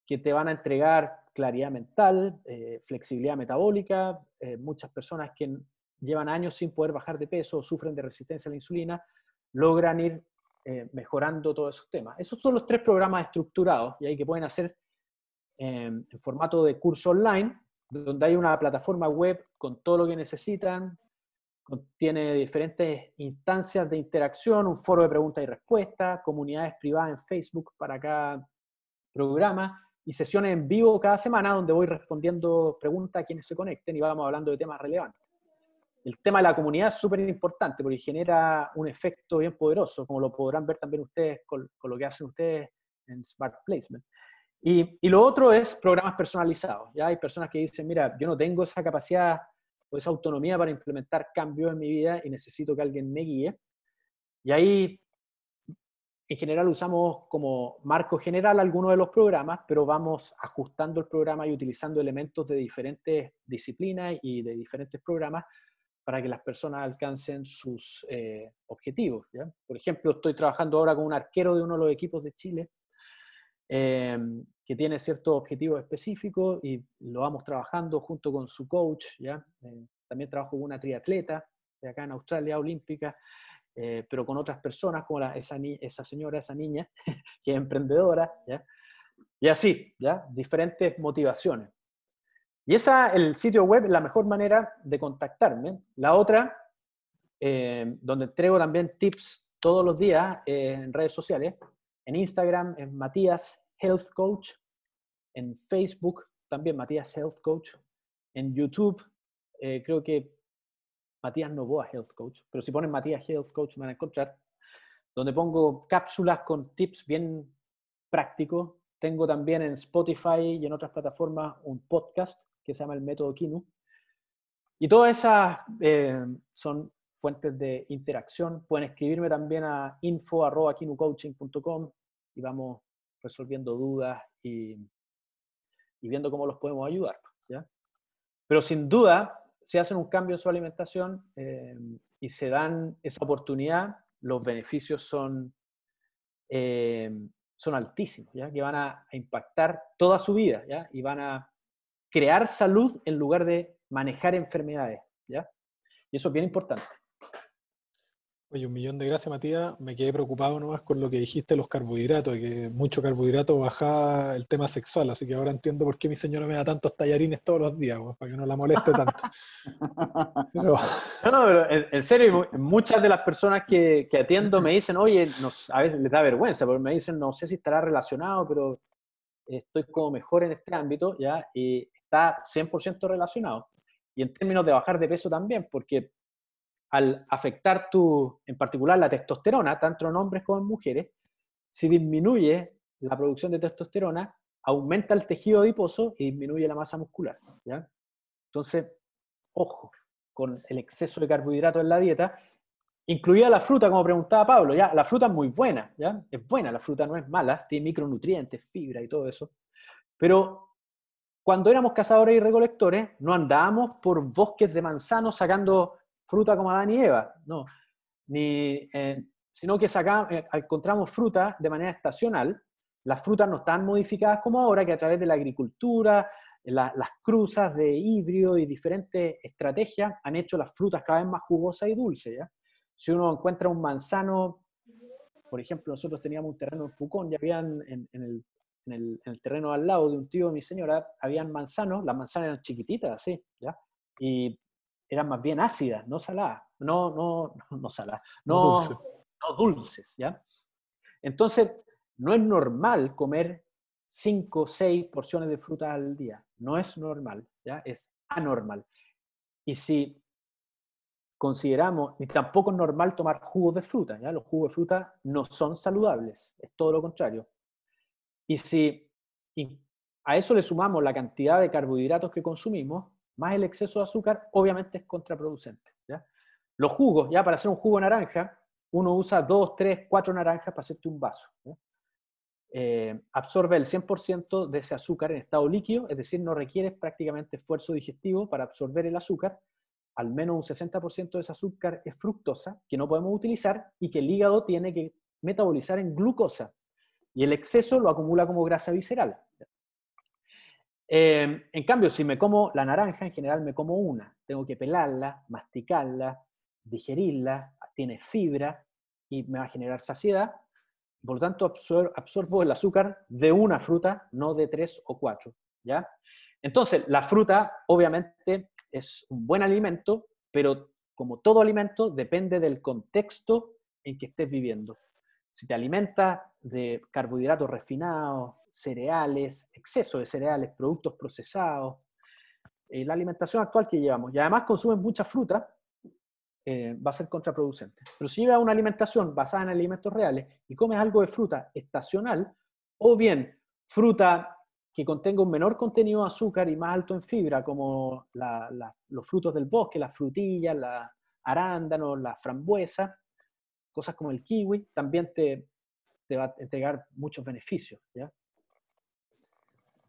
que te van a entregar claridad mental, eh, flexibilidad metabólica, eh, muchas personas que llevan años sin poder bajar de peso, sufren de resistencia a la insulina, logran ir eh, mejorando todos esos temas. Esos son los tres programas estructurados y ahí que pueden hacer eh, en formato de curso online, donde hay una plataforma web con todo lo que necesitan, tiene diferentes instancias de interacción, un foro de preguntas y respuestas, comunidades privadas en Facebook para cada programa y sesiones en vivo cada semana donde voy respondiendo preguntas a quienes se conecten y vamos hablando de temas relevantes el tema de la comunidad es súper importante porque genera un efecto bien poderoso, como lo podrán ver también ustedes con, lo que hacen ustedes en Smart Placement. Y, y, lo otro es programas personalizados. Ya hay personas que dicen, mira, yo no tengo esa capacidad o esa autonomía para implementar cambios en mi vida y necesito que alguien me guíe. Y ahí, en general, usamos como marco general algunos de los programas, pero vamos ajustando el programa y utilizando elementos de diferentes disciplinas y de diferentes programas para que las personas alcancen sus eh, objetivos. Por ejemplo, estoy trabajando ahora con un arquero de uno de los equipos de Chile em, que tiene ciertos objetivos específicos y lo vamos trabajando junto con su coach. ¿ya? Eh, también trabajo con una triatleta de acá en Australia, olímpica, eh, pero con otras personas como la, esa, señora, esa niña, <laughs> que es emprendedora. Y así, ¿ya? diferentes motivaciones. Y esa, el sitio web, la mejor manera de contactarme. La otra, eh, donde entrego también tips todos los días eh, en redes sociales, en Instagram, en Matías Health Coach, en Facebook también Matías Health Coach, en YouTube eh, creo que Matías a Health Coach, pero si ponen Matías Health Coach me van a encontrar, donde pongo cápsulas con tips bien prácticos. Tengo también en Spotify y en otras plataformas un podcast que se llama el método Kinu. Y todas esas eh, son fuentes de interacción. Pueden escribirme también a info.kinucoaching.com y vamos resolviendo dudas y, viendo cómo los podemos ayudar. ¿ya? Pero sin duda, si hacen un cambio en su alimentación eh, y se dan esa oportunidad, los beneficios son, eh, son altísimos, ¿ya? que van a, impactar toda su vida ¿ya? y van a crear salud en lugar de manejar enfermedades, ¿ya? Y eso es bien importante. Oye, un millón de gracias, Matías. Me quedé preocupado nomás con lo que dijiste los carbohidratos, que mucho carbohidrato baja el tema sexual, así que ahora entiendo por qué mi señora me da tantos tallarines todos los días, para que no la moleste tanto. <laughs> No, no, pero en, serio, muchas de las personas que, que atiendo me dicen, oye, a veces les da vergüenza, porque me dicen, no sé si estará relacionado, pero estoy como mejor en este ámbito, ¿ya? Y está 100% relacionado. Y en términos de bajar de peso también, porque al afectar tu, en particular la testosterona, tanto en hombres como en mujeres, si disminuye la producción de testosterona, aumenta el tejido adiposo y disminuye la masa muscular. ¿ya? Entonces, ojo con el exceso de carbohidratos en la dieta, incluida la fruta, como preguntaba Pablo, ¿ya? la fruta es muy buena, ¿ya? es buena, la fruta no es mala, tiene micronutrientes, fibra y todo eso, pero cuando éramos cazadores y recolectores, no andábamos por bosques de manzanos sacando fruta como Adán y Eva, no. Eh, sino que sacamos, eh, encontramos fruta de manera estacional. Las frutas no están modificadas como ahora, que a través de la agricultura, las cruzas de híbrido y diferentes estrategias han hecho las frutas cada vez más jugosas y dulces. ¿ya? Si uno encuentra un manzano, por ejemplo, nosotros teníamos un terreno en Pucón, ya habían en el en el, terreno al lado de un tío de mi señora, habían manzanos, las manzanas eran chiquititas, así, ¿ya? Y eran más bien ácidas, no saladas, no, no, <laughs> no saladas, no, dulces, ¿ya? Entonces, no es normal comer cinco o seis porciones de fruta al día, no es normal, ¿ya? Es anormal. Y si consideramos, ni tampoco es normal tomar jugos de fruta, ¿ya? los jugos de fruta no son saludables, es todo lo contrario. Y si a eso le sumamos la cantidad de carbohidratos que consumimos, más el exceso de azúcar, obviamente es contraproducente. Los jugos, ya para hacer un jugo naranja, uno usa dos, tres, cuatro naranjas para hacerte un vaso. Eh, absorbe el 100% de ese azúcar en estado líquido, es decir, no requiere prácticamente esfuerzo digestivo para absorber el azúcar. Al menos un 60% de ese azúcar es fructosa, que no podemos utilizar y que el hígado tiene que metabolizar en glucosa y el exceso lo acumula como grasa visceral. Eh, en cambio, si me como la naranja, en general me como una. Tengo que pelarla, masticarla, digerirla, tiene fibra y me va a generar saciedad. Por lo tanto, absorbo el azúcar de una fruta, no de tres o cuatro. ¿ya? Entonces, la fruta obviamente es un buen alimento, pero como todo alimento, depende del contexto en que estés viviendo. Si te alimentas de carbohidratos refinados, cereales, exceso de cereales, productos procesados, eh, la alimentación actual que llevamos, y además consumes mucha fruta, eh, va a ser contraproducente. Pero si llevas una alimentación basada en alimentos reales y comes algo de fruta estacional, o bien fruta que contenga un menor contenido de azúcar y más alto en fibra, como los frutos del bosque, las frutillas, la arándanos, la frambuesa cosas como el kiwi también te, te va a entregar muchos beneficios. ¿ya?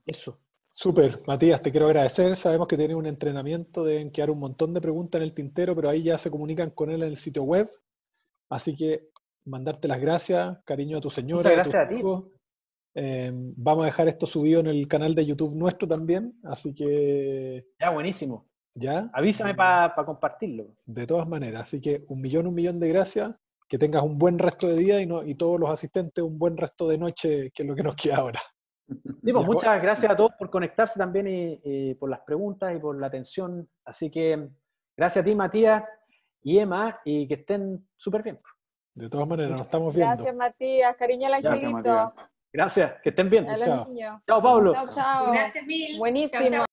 Eso. super Matías, te quiero agradecer. Sabemos que tienes un entrenamiento, de quedar un montón de preguntas en el tintero, pero ahí ya se comunican con él en el sitio web. Así que mandarte las gracias, cariño a tu señora. Muchas gracias a, ti. Em, vamos a dejar esto subido en el canal de YouTube nuestro también, así que... Ya, buenísimo. ¿Ya? Avísame mm. para compartirlo. De todas maneras, así que un millón, un millón de gracias que tengas un buen resto de día y, y todos los asistentes un buen resto de noche, que es lo que nos queda ahora. <laughs> digo muchas gracias a todos por conectarse también y, por las preguntas y por la atención. Así que gracias a ti, Matías y Emma, y que estén súper bien. De todas maneras, nos estamos viendo. Gracias, Matías. Cariño al angelito. Gracias, que estén bien. Chao. Pablo. Chao, chao. Gracias mil. Buenísimo.